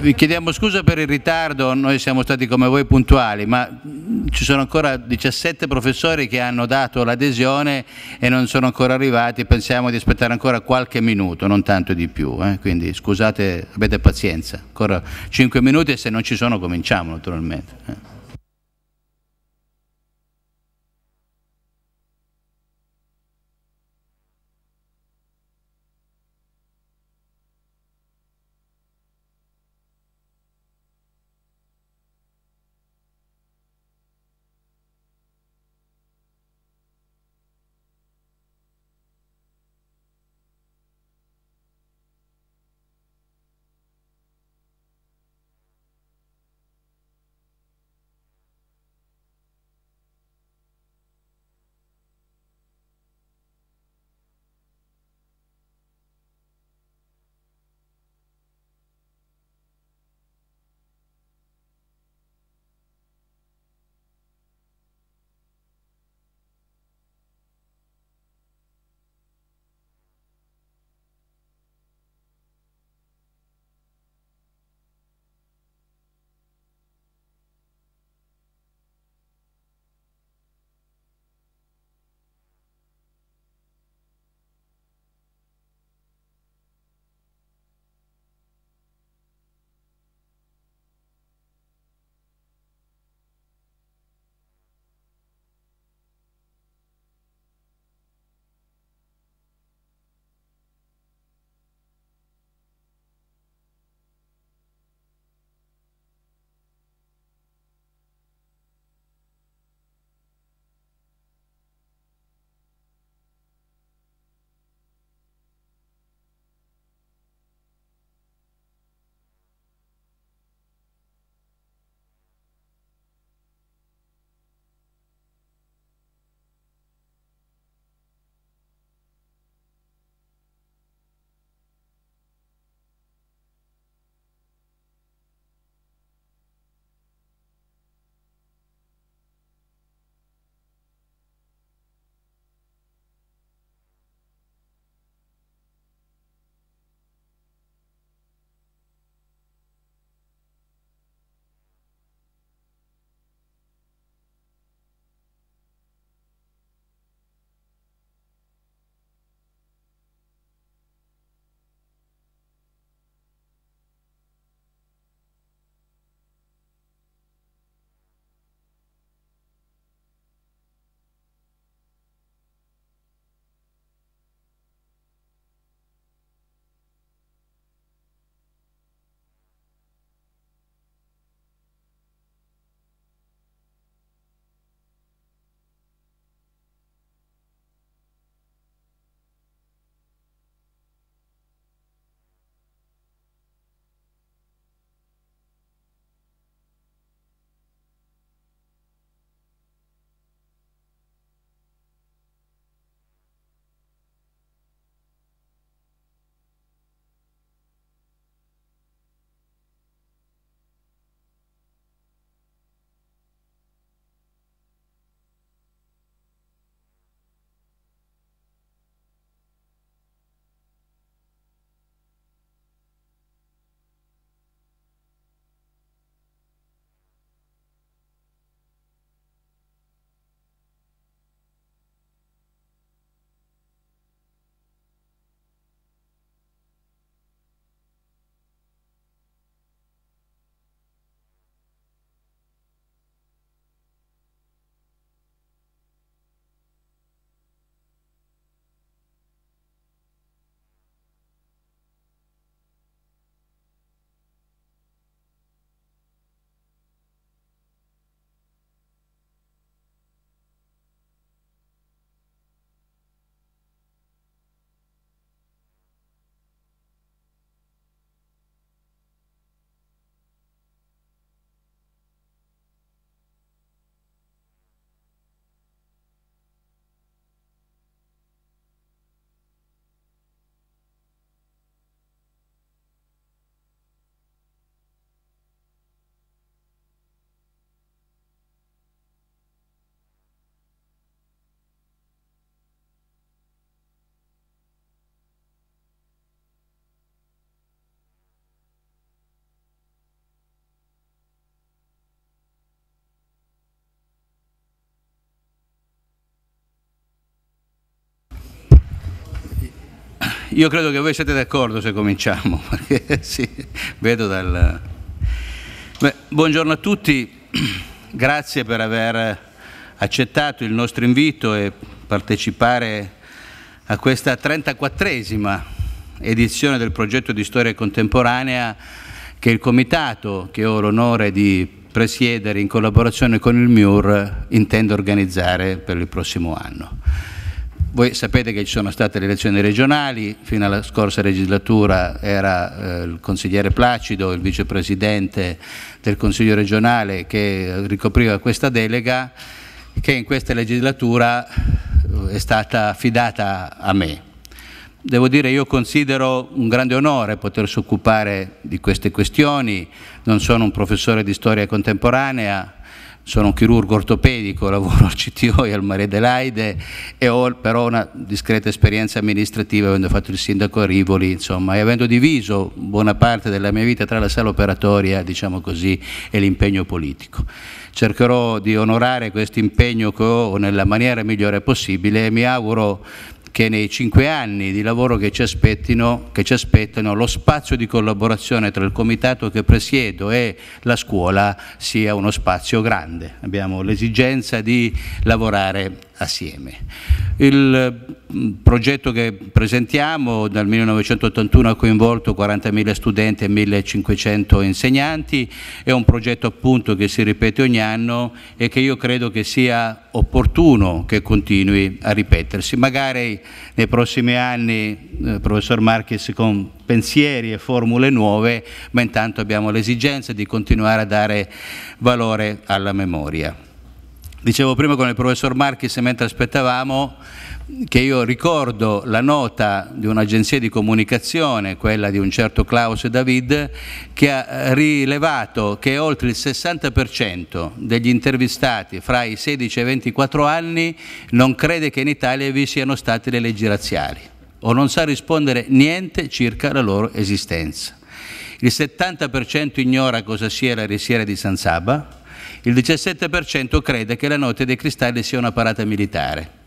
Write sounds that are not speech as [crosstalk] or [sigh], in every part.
Vi chiediamo scusa per il ritardo, noi siamo stati come voi puntuali, ma ci sono ancora 17 professori che hanno dato l'adesione e non sono ancora arrivati, pensiamo di aspettare ancora qualche minuto, non tanto di più, eh? quindi scusate, abbiate pazienza, ancora 5 minuti e se non ci sono cominciamo naturalmente. Eh. io credo che voi siete d'accordo se cominciamo, [laughs] perché sì, vedo dal... Beh, buongiorno a tutti, [clears throat] grazie per aver accettato il nostro invito e partecipare a questa 34esima edizione del progetto di storia contemporanea che il comitato che ho l'onore di presiedere in collaborazione con il MIUR intende organizzare per il prossimo anno. Voi sapete che ci sono state le elezioni regionali, fino alla scorsa legislatura era eh, il consigliere Placido, il vicepresidente del Consiglio regionale che ricopriva questa delega, che in questa legislatura eh, è stata affidata a me. Devo dire che io considero un grande onore potersi occupare di queste questioni, non sono un professore di storia contemporanea, sono un chirurgo ortopedico, lavoro al CTO e al Mare Adelaide e ho però una discreta esperienza amministrativa avendo fatto il sindaco a Rivoli insomma, e avendo diviso buona parte della mia vita tra la sala operatoria diciamo così, e l'impegno politico. Cercherò di onorare questo impegno che ho nella maniera migliore possibile e mi auguro che nei cinque anni di lavoro che ci, che ci, aspettano lo spazio di collaborazione tra il comitato che presiedo e la scuola sia uno spazio grande. Abbiamo l'esigenza di lavorare assieme. Il mm, progetto che presentiamo dal 1981 ha coinvolto 40.000 studenti e 1.500 insegnanti, è un progetto appunto che si ripete ogni anno e che io credo che sia opportuno che continui a ripetersi. Magari nei prossimi anni, eh, professor Marchis, con pensieri e formule nuove, ma intanto abbiamo l'esigenza di continuare a dare valore alla memoria. Dicevo prima con il professor Marchis mentre aspettavamo che io ricordo la nota di un'agenzia di comunicazione, quella di un certo Klaus David, che ha rilevato che oltre il 60% degli intervistati fra i 16 e i 24 anni non crede che in Italia vi siano state le leggi razziali o non sa rispondere niente circa la loro esistenza. Il 70% ignora cosa sia la risiera di San Saba, il 17% crede che la notte dei cristalli sia una parata militare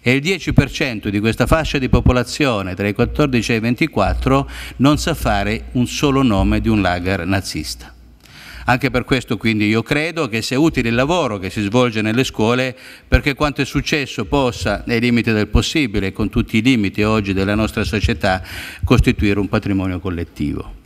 e il 10% di questa fascia di popolazione tra i 14 e i 24 non sa fare un solo nome di un lager nazista. Anche per questo quindi io credo che sia utile il lavoro che si svolge nelle scuole perché quanto è successo possa, nei limiti del possibile, con tutti i limiti oggi della nostra società, costituire un patrimonio collettivo.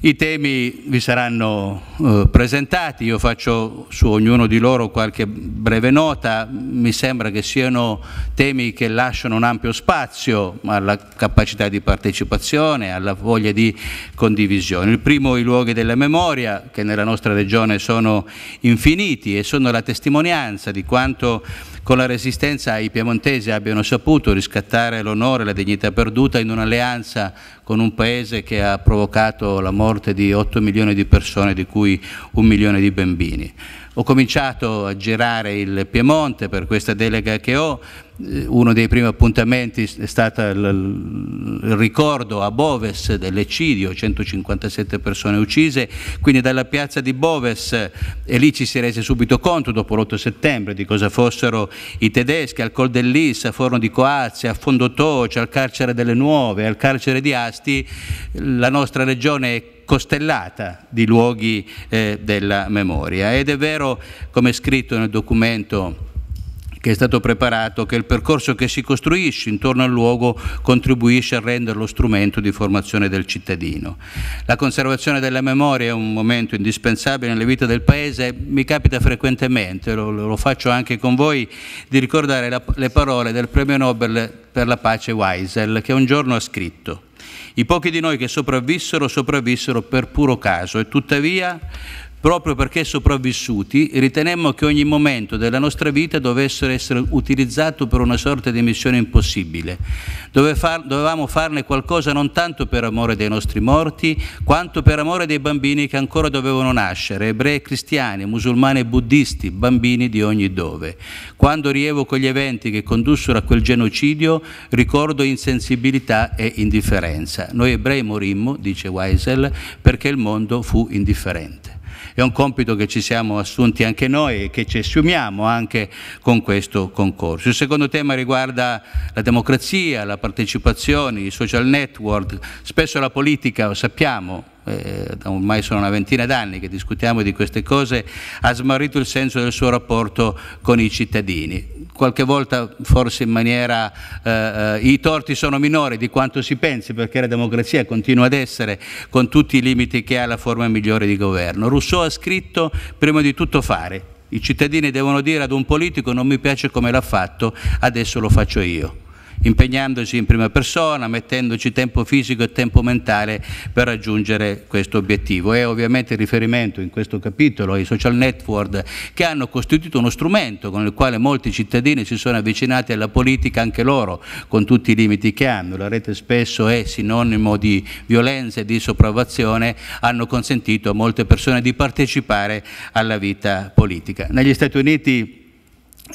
I temi vi saranno eh, presentati, io faccio su ognuno di loro qualche breve nota, mi sembra che siano temi che lasciano un ampio spazio alla capacità di partecipazione, alla voglia di condivisione. Il primo i luoghi della memoria che nella nostra regione sono infiniti e sono la testimonianza di quanto con la resistenza i piemontesi abbiano saputo riscattare l'onore e la dignità perduta in un'alleanza con un paese che ha provocato la morte di 8 milioni di persone, di cui un milione di bambini. Ho cominciato a girare il Piemonte per questa delega che ho, eh, uno dei primi appuntamenti è stato il ricordo a Boves dell'eccidio, 157 persone uccise, quindi dalla piazza di Boves eh, e lì ci si rese subito conto dopo l'8 settembre di cosa fossero i tedeschi al Col dell'Issa, a Forno di Coazia, a Fondotoce, al carcere delle Nuove, al carcere di Asti, la nostra regione è costellata di luoghi eh, della memoria. Ed è vero, come è scritto nel documento che è stato preparato, che il percorso che si costruisce intorno al luogo contribuisce a renderlo strumento di formazione del cittadino. La conservazione della memoria è un momento indispensabile nella vita del Paese, mi capita frequentemente, lo, lo faccio anche con voi, di ricordare la, le parole del premio Nobel per la pace Weisel, che un giorno ha scritto i pochi di noi che sopravvissero, sopravvissero per puro caso e tuttavia Proprio perché sopravvissuti, ritenemmo che ogni momento della nostra vita dovesse essere utilizzato per una sorta di missione impossibile. dovevamo farne qualcosa non tanto per amore dei nostri morti, quanto per amore dei bambini che ancora dovevano nascere, ebrei e cristiani, musulmani e buddisti, bambini di ogni dove. Quando rievoco gli eventi che condussero a quel genocidio, ricordo insensibilità e indifferenza. Noi ebrei morimmo, dice Weisel, perché il mondo fu indifferente è un compito che ci siamo assunti anche noi e che ci assumiamo anche con questo concorso. Il secondo tema riguarda la democrazia, la partecipazione, i social network, spesso la politica, lo sappiamo, eh, ormai sono una ventina d'anni che discutiamo di queste cose, ha smarrito il senso del suo rapporto con i cittadini. Qualche volta forse in maniera eh, eh, i torti sono minori di quanto si pensi perché la democrazia continua ad essere con tutti i limiti che ha la forma migliore di governo. Rousseau ha scritto prima di tutto fare. I cittadini devono dire ad un politico non mi piace come l'ha fatto, adesso lo faccio io impegnandosi in prima persona, mettendoci tempo fisico e tempo mentale per raggiungere questo obiettivo. E ovviamente il riferimento in questo capitolo ai social network che hanno costituito uno strumento con il quale molti cittadini si sono avvicinati alla politica, anche loro, con tutti i limiti che hanno. La rete spesso è sinonimo di violenza e di sopravvazione, hanno consentito a molte persone di partecipare alla vita politica. Negli Stati Uniti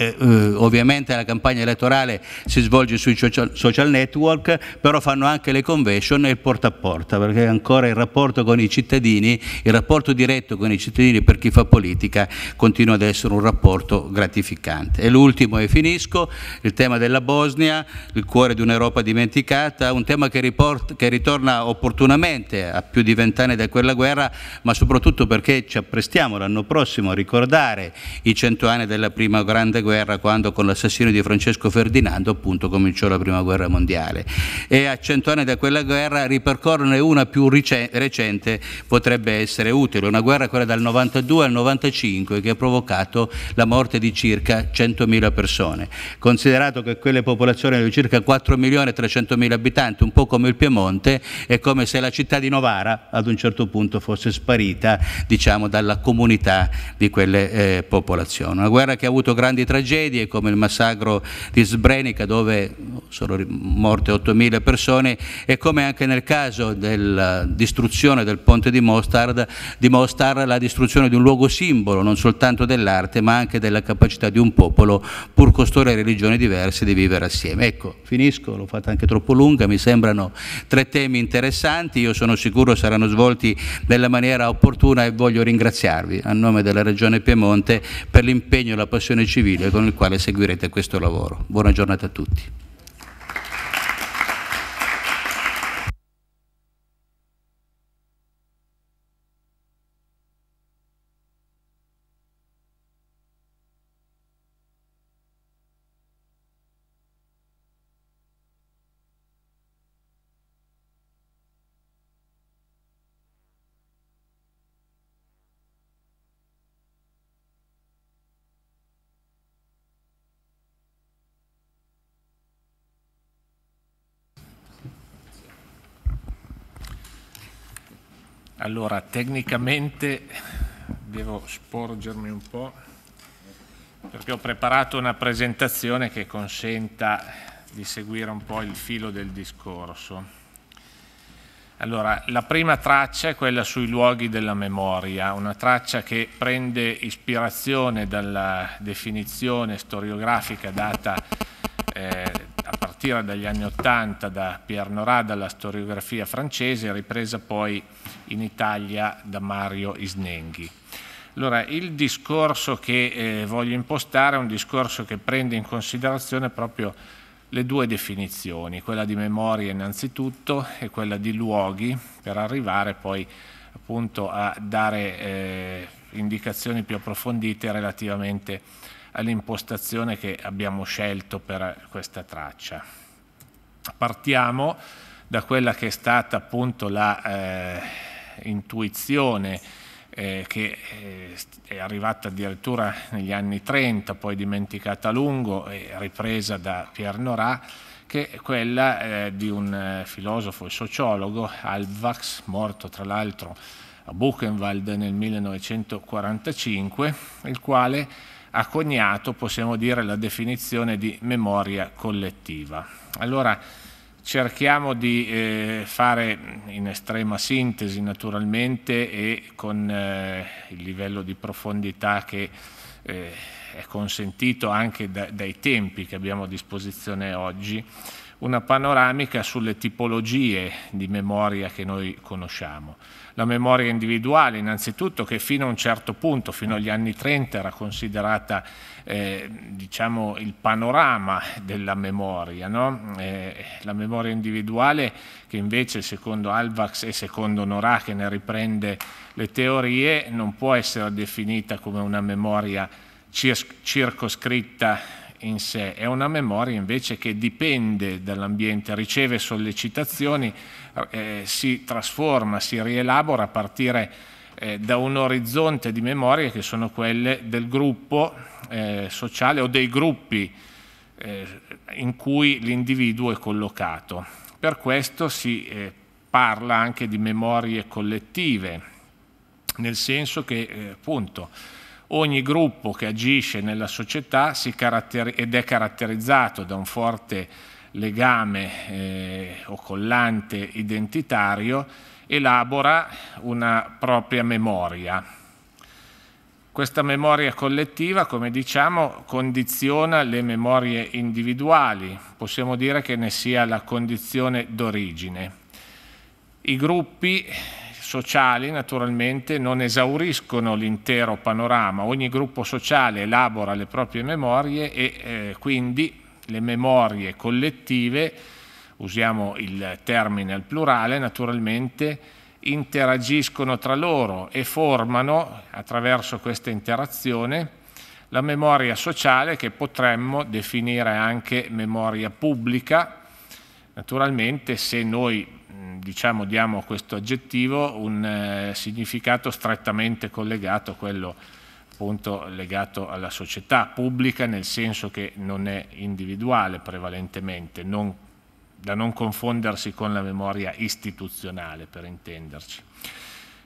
eh, eh, ovviamente la campagna elettorale si svolge sui social network, però fanno anche le convention e il porta a porta, perché ancora il rapporto con i cittadini, il rapporto diretto con i cittadini per chi fa politica continua ad essere un rapporto gratificante. E l'ultimo e finisco, il tema della Bosnia, il cuore di un'Europa dimenticata, un tema che, riporta, che ritorna opportunamente a più di vent'anni da quella guerra, ma soprattutto perché ci apprestiamo l'anno prossimo a ricordare i cento anni della prima grande guerra guerra quando con l'assassinio di Francesco Ferdinando appunto cominciò la prima guerra mondiale e a cento anni da quella guerra ripercorrerne una più recente potrebbe essere utile, una guerra quella dal 92 al 95 che ha provocato la morte di circa 100.000 persone, considerato che quelle popolazioni di circa 4.300.000 abitanti, un po' come il Piemonte, è come se la città di Novara ad un certo punto fosse sparita diciamo dalla comunità di quelle eh, popolazioni, una guerra che ha avuto grandi tragedie tragedie come il massacro di Sbrenica dove sono morte 8.000 persone e come anche nel caso della eh, distruzione del ponte di Mostar, di Mostar la distruzione di un luogo simbolo non soltanto dell'arte ma anche della capacità di un popolo pur con e religioni diverse di vivere assieme. Ecco, finisco, l'ho fatta anche troppo lunga, mi sembrano tre temi interessanti, io sono sicuro saranno svolti nella maniera opportuna e voglio ringraziarvi a nome della Regione Piemonte per l'impegno e la passione civile ausilio con il quale seguirete questo lavoro. Buona giornata a tutti. Allora, tecnicamente devo sporgermi un po' perché ho preparato una presentazione che consenta di seguire un po' il filo del discorso. Allora, la prima traccia è quella sui luoghi della memoria, una traccia che prende ispirazione dalla definizione storiografica data partire dagli anni Ottanta da Pierre Nora, dalla storiografia francese, ripresa poi in Italia da Mario Isnenghi. Allora, il discorso che eh, voglio impostare è un discorso che prende in considerazione proprio le due definizioni, quella di memoria innanzitutto e quella di luoghi, per arrivare poi appunto a dare eh, indicazioni più approfondite relativamente all'impostazione che abbiamo scelto per questa traccia. Partiamo da quella che è stata appunto l'intuizione eh, eh, che eh, è arrivata addirittura negli anni 30, poi dimenticata a lungo e ripresa da Pierre Nora, che è quella eh, di un eh, filosofo e sociologo, Alvax, morto tra l'altro a Buchenwald nel 1945, il quale ha coniato, possiamo dire, la definizione di memoria collettiva. Allora, cerchiamo di eh, fare in estrema sintesi naturalmente e con eh, il livello di profondità che eh, è consentito anche da, dai tempi che abbiamo a disposizione oggi, una panoramica sulle tipologie di memoria che noi conosciamo. La memoria individuale innanzitutto che fino a un certo punto, fino agli anni 30, era considerata eh, diciamo, il panorama della memoria. No? Eh, la memoria individuale che invece secondo Alvax e secondo Norà che ne riprende le teorie non può essere definita come una memoria circoscritta in sé, è una memoria invece che dipende dall'ambiente, riceve sollecitazioni, eh, si trasforma, si rielabora a partire eh, da un orizzonte di memorie che sono quelle del gruppo eh, sociale o dei gruppi eh, in cui l'individuo è collocato. Per questo si eh, parla anche di memorie collettive, nel senso che eh, appunto ogni gruppo che agisce nella società ed è caratterizzato da un forte legame eh, o collante identitario elabora una propria memoria. Questa memoria collettiva, come diciamo, condiziona le memorie individuali, possiamo dire che ne sia la condizione d'origine. I gruppi sociali naturalmente non esauriscono l'intero panorama, ogni gruppo sociale elabora le proprie memorie e eh, quindi le memorie collettive, usiamo il termine al plurale naturalmente, interagiscono tra loro e formano attraverso questa interazione la memoria sociale che potremmo definire anche memoria pubblica, naturalmente se noi diciamo, diamo a questo aggettivo un eh, significato strettamente collegato a quello appunto legato alla società pubblica, nel senso che non è individuale prevalentemente, non, da non confondersi con la memoria istituzionale, per intenderci.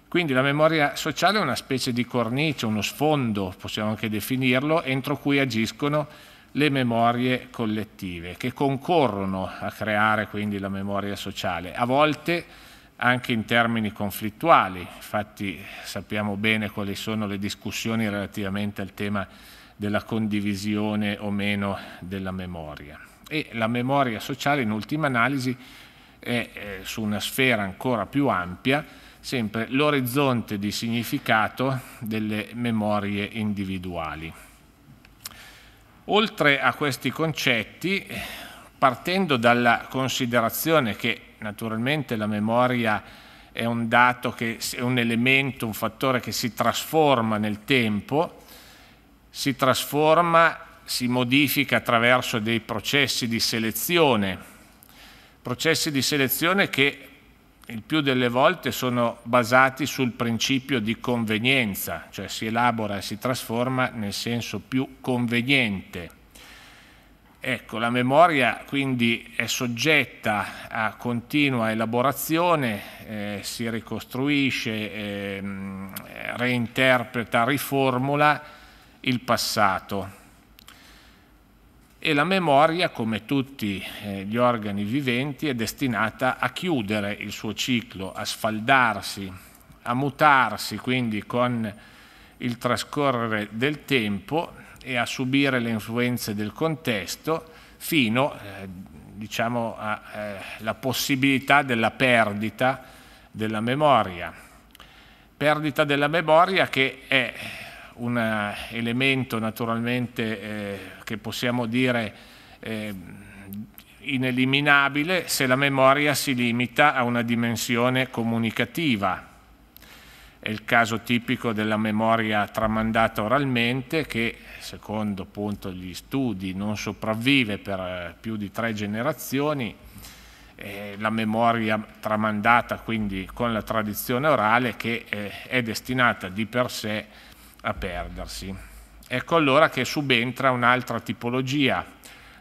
Quindi la memoria sociale è una specie di cornice, uno sfondo, possiamo anche definirlo, entro cui agiscono le memorie collettive che concorrono a creare quindi la memoria sociale, a volte anche in termini conflittuali, infatti sappiamo bene quali sono le discussioni relativamente al tema della condivisione o meno della memoria. E la memoria sociale in ultima analisi è eh, su una sfera ancora più ampia, sempre l'orizzonte di significato delle memorie individuali. Oltre a questi concetti, partendo dalla considerazione che naturalmente la memoria è un dato che è un elemento, un fattore che si trasforma nel tempo, si trasforma, si modifica attraverso dei processi di selezione, processi di selezione che il più delle volte sono basati sul principio di convenienza, cioè si elabora e si trasforma nel senso più conveniente. Ecco, la memoria quindi è soggetta a continua elaborazione, eh, si ricostruisce, eh, reinterpreta, riformula il passato e la memoria, come tutti eh, gli organi viventi, è destinata a chiudere il suo ciclo, a sfaldarsi, a mutarsi quindi con il trascorrere del tempo e a subire le influenze del contesto fino eh, diciamo, alla eh, possibilità della perdita della memoria. Perdita della memoria che è un eh, elemento naturalmente eh, che possiamo dire eh, ineliminabile se la memoria si limita a una dimensione comunicativa. È il caso tipico della memoria tramandata oralmente che, secondo appunto, gli studi, non sopravvive per eh, più di tre generazioni. Eh, la memoria tramandata quindi con la tradizione orale che eh, è destinata di per sé a perdersi. Ecco allora che subentra un'altra tipologia,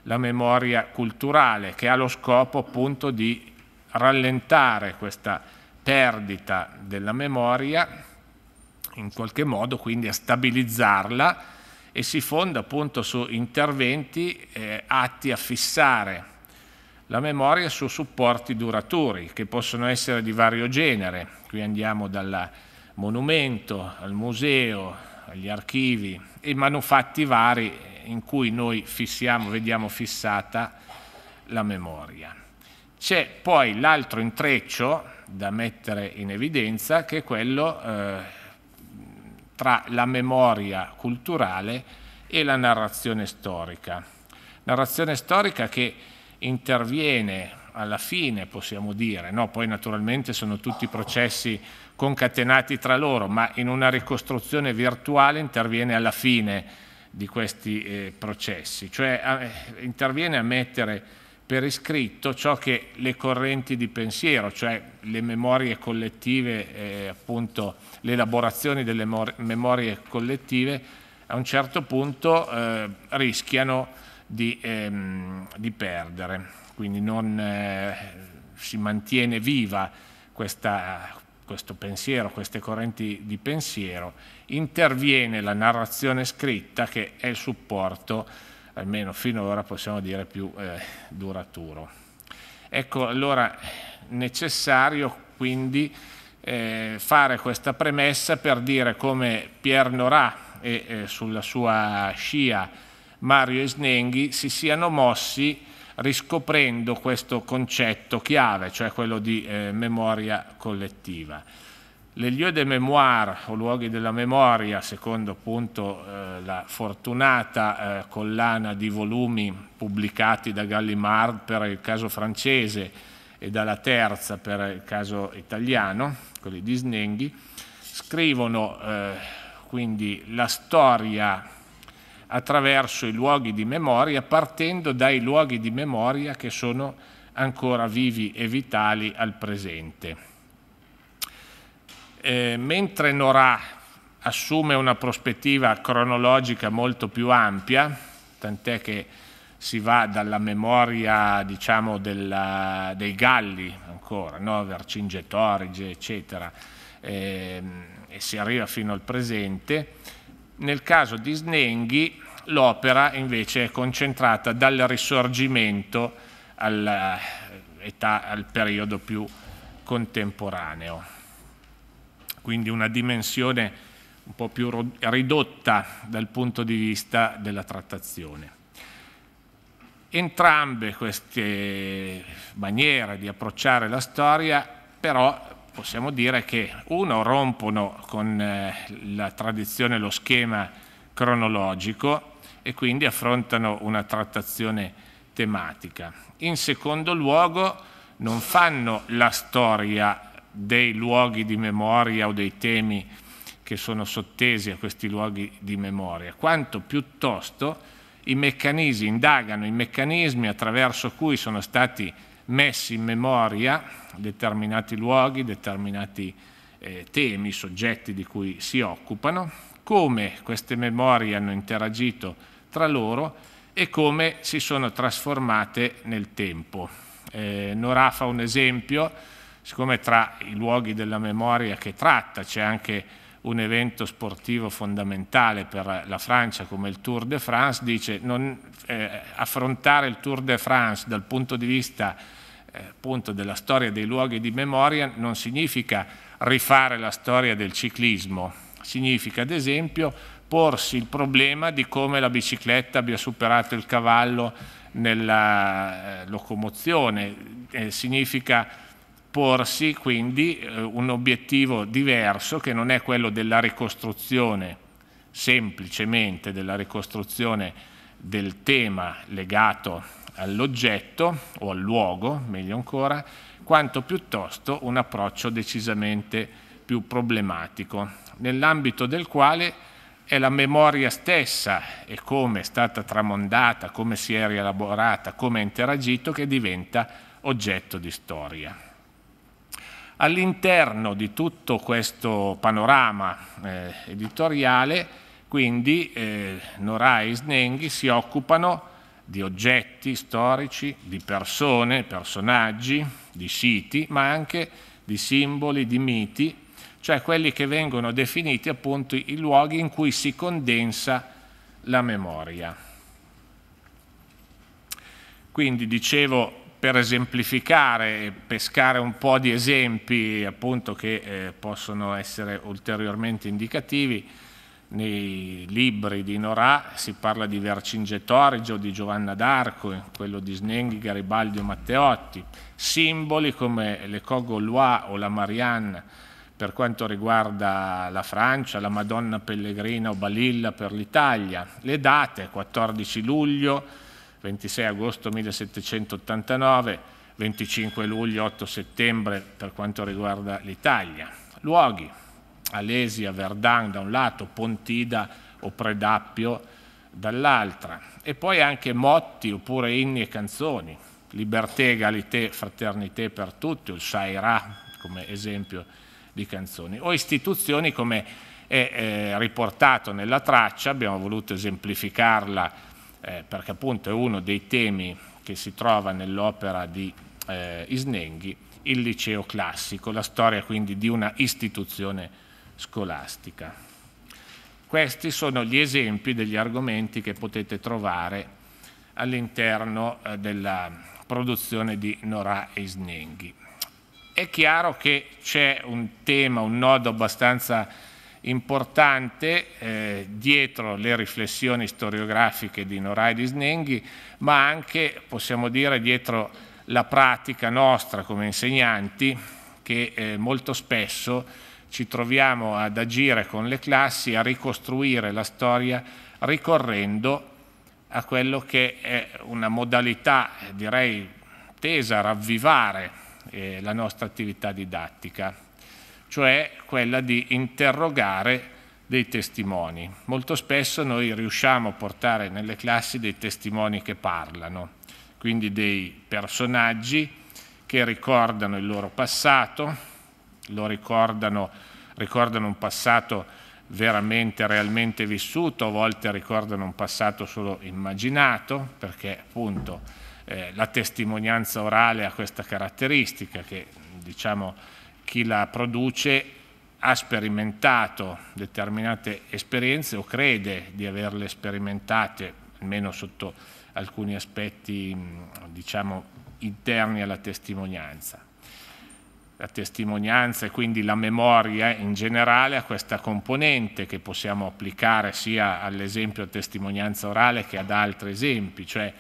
la memoria culturale, che ha lo scopo appunto di rallentare questa perdita della memoria, in qualche modo quindi a stabilizzarla e si fonda appunto su interventi eh, atti a fissare la memoria su supporti duraturi che possono essere di vario genere. Qui andiamo dal monumento al museo, gli archivi e manufatti vari in cui noi fissiamo, vediamo fissata la memoria. C'è poi l'altro intreccio da mettere in evidenza che è quello eh, tra la memoria culturale e la narrazione storica. Narrazione storica che interviene alla fine, possiamo dire, no? poi naturalmente sono tutti processi concatenati tra loro, ma in una ricostruzione virtuale interviene alla fine di questi eh, processi, cioè a, eh, interviene a mettere per iscritto ciò che le correnti di pensiero, cioè le memorie collettive, eh, appunto l'elaborazione delle memorie collettive, a un certo punto eh, rischiano di, ehm, di, perdere. Quindi non eh, si mantiene viva questa, questo pensiero, queste correnti di pensiero, interviene la narrazione scritta che è il supporto, almeno finora possiamo dire più eh, duraturo. Ecco allora necessario quindi eh, fare questa premessa per dire come Pierre Nora e eh, sulla sua scia Mario Esnenghi si siano mossi riscoprendo questo concetto chiave, cioè quello di eh, memoria collettiva. Le lieu de mémoire, o luoghi della memoria, secondo appunto eh, la fortunata eh, collana di volumi pubblicati da Gallimard per il caso francese e dalla terza per il caso italiano, quelli di Snenghi, scrivono eh, quindi la storia attraverso i luoghi di memoria, partendo dai luoghi di memoria che sono ancora vivi e vitali al presente. Eh, mentre Norà assume una prospettiva cronologica molto più ampia, tant'è che si va dalla memoria diciamo, della, dei Galli ancora, no? Vercingetorige, eccetera, eh, e si arriva fino al presente, nel caso di Snenghi l'opera invece è concentrata dal risorgimento all'età, eh, al periodo più contemporaneo. Quindi una dimensione un po' più ridotta dal punto di vista della trattazione. Entrambe queste maniere di approcciare la storia però possiamo dire che uno rompono con eh, la tradizione, lo schema cronologico e quindi affrontano una trattazione tematica. In secondo luogo non fanno la storia dei luoghi di memoria o dei temi che sono sottesi a questi luoghi di memoria, quanto piuttosto i meccanismi, indagano i meccanismi attraverso cui sono stati messi in memoria determinati luoghi, determinati eh, temi, soggetti di cui si occupano, come queste memorie hanno interagito tra loro e come si sono trasformate nel tempo. Eh, Nora fa un esempio, siccome tra i luoghi della memoria che tratta c'è anche un evento sportivo fondamentale per la Francia come il Tour de France, dice non, eh, affrontare il Tour de France dal punto di vista eh, appunto della storia dei luoghi di memoria non significa rifare la storia del ciclismo, significa ad esempio porsi il problema di come la bicicletta abbia superato il cavallo nella eh, locomozione, eh, significa porsi quindi eh, un obiettivo diverso che non è quello della ricostruzione, semplicemente della ricostruzione del tema legato all'oggetto o al luogo, meglio ancora, quanto piuttosto un approccio decisamente più problematico, nell'ambito del quale è la memoria stessa e come è stata tramondata, come si è rielaborata, come è interagito che diventa oggetto di storia. All'interno di tutto questo panorama eh, editoriale, quindi, eh, Norai e Snenghi si occupano di oggetti storici, di persone, personaggi, di siti, ma anche di simboli, di miti, cioè quelli che vengono definiti appunto i luoghi in cui si condensa la memoria. Quindi dicevo per esemplificare e pescare un po' di esempi appunto, che eh, possono essere ulteriormente indicativi, nei libri di Norà si parla di Vercingetorigio, di Giovanna d'Arco, eh, quello di Snenghi, Garibaldi o Matteotti, simboli come le Cogolois o la Marianne per quanto riguarda la Francia, la Madonna Pellegrina o Balilla per l'Italia, le date 14 luglio 26 agosto 1789, 25 luglio 8 settembre per quanto riguarda l'Italia. Luoghi, Alesia, Verdun da un lato, Pontida o Predappio dall'altra. E poi anche motti oppure inni e canzoni. Liberté, égalité, fraternité per tutti, il Shaira come esempio di canzoni. O istituzioni come è, è eh, riportato nella traccia, abbiamo voluto esemplificarla eh, perché appunto è uno dei temi che si trova nell'opera di eh, Isnenghi, il liceo classico, la storia quindi di una istituzione scolastica. Questi sono gli esempi degli argomenti che potete trovare all'interno eh, della produzione di Nora Isnenghi. È chiaro che c'è un tema, un nodo abbastanza importante eh, dietro le riflessioni storiografiche di Norai di Snenghi, ma anche, possiamo dire, dietro la pratica nostra come insegnanti, che eh, molto spesso ci troviamo ad agire con le classi, a ricostruire la storia ricorrendo a quello che è una modalità, direi, tesa a ravvivare eh, la nostra attività didattica cioè quella di interrogare dei testimoni. Molto spesso noi riusciamo a portare nelle classi dei testimoni che parlano, quindi dei personaggi che ricordano il loro passato, lo ricordano, ricordano un passato veramente, realmente vissuto, a volte ricordano un passato solo immaginato, perché appunto eh, la testimonianza orale ha questa caratteristica che diciamo chi la produce ha sperimentato determinate esperienze o crede di averle sperimentate, almeno sotto alcuni aspetti mm, diciamo, interni alla testimonianza. La testimonianza e quindi la memoria in generale ha questa componente che possiamo applicare sia all'esempio testimonianza orale che ad altri esempi, cioè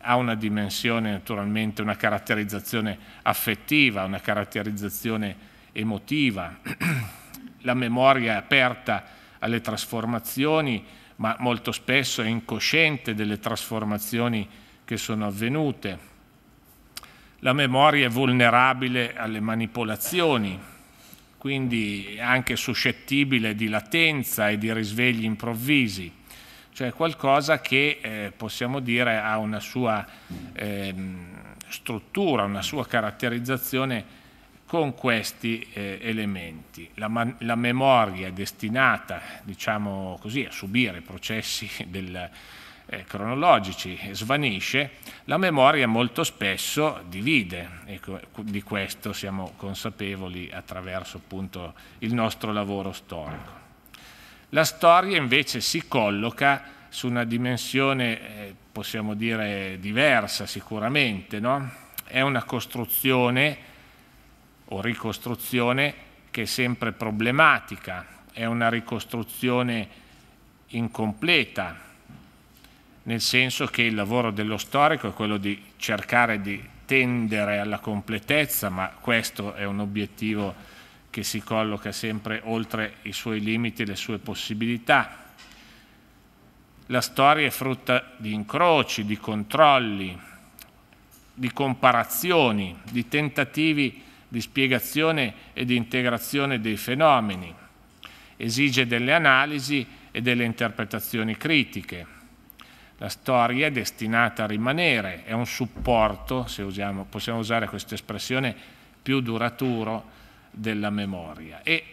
ha una dimensione naturalmente, una caratterizzazione affettiva, una caratterizzazione emotiva, [clears throat] la memoria è aperta alle trasformazioni, ma molto spesso è incosciente delle trasformazioni che sono avvenute. La memoria è vulnerabile alle manipolazioni, quindi è anche suscettibile di latenza e di risvegli improvvisi, cioè qualcosa che eh, possiamo dire ha una sua eh, struttura, una sua caratterizzazione con questi eh, elementi. La, la, memoria destinata diciamo così, a subire processi [laughs] del, eh, cronologici svanisce, la memoria molto spesso divide, ecco, eh, di questo siamo consapevoli attraverso appunto il nostro lavoro storico. La storia invece si colloca su una dimensione, eh, possiamo dire, diversa sicuramente, no? è una costruzione o ricostruzione che è sempre problematica, è una ricostruzione incompleta, nel senso che il lavoro dello storico è quello di cercare di tendere alla completezza, ma questo è un obiettivo che si colloca sempre oltre i suoi limiti e le sue possibilità. La storia è frutta di incroci, di controlli, di comparazioni, di tentativi di spiegazione e di integrazione dei fenomeni, esige delle analisi e delle interpretazioni critiche. La storia è destinata a rimanere, è un supporto, se usiamo, possiamo usare questa espressione, più duraturo della memoria e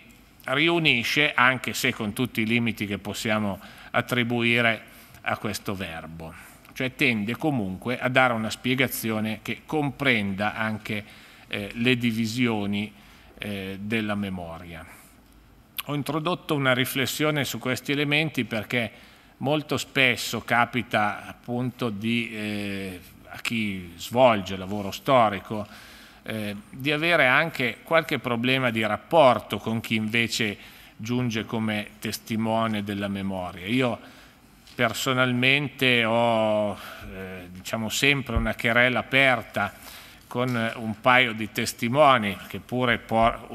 riunisce, anche se con tutti i limiti che possiamo attribuire a questo verbo, cioè tende comunque a dare una spiegazione che comprenda anche eh, le divisioni eh, della memoria. Ho introdotto una riflessione su questi elementi perché molto spesso capita appunto di, eh, a chi svolge lavoro storico eh, di avere anche qualche problema di rapporto con chi invece giunge come testimone della memoria. Io personalmente ho eh, diciamo sempre una querela aperta con un paio di testimoni por,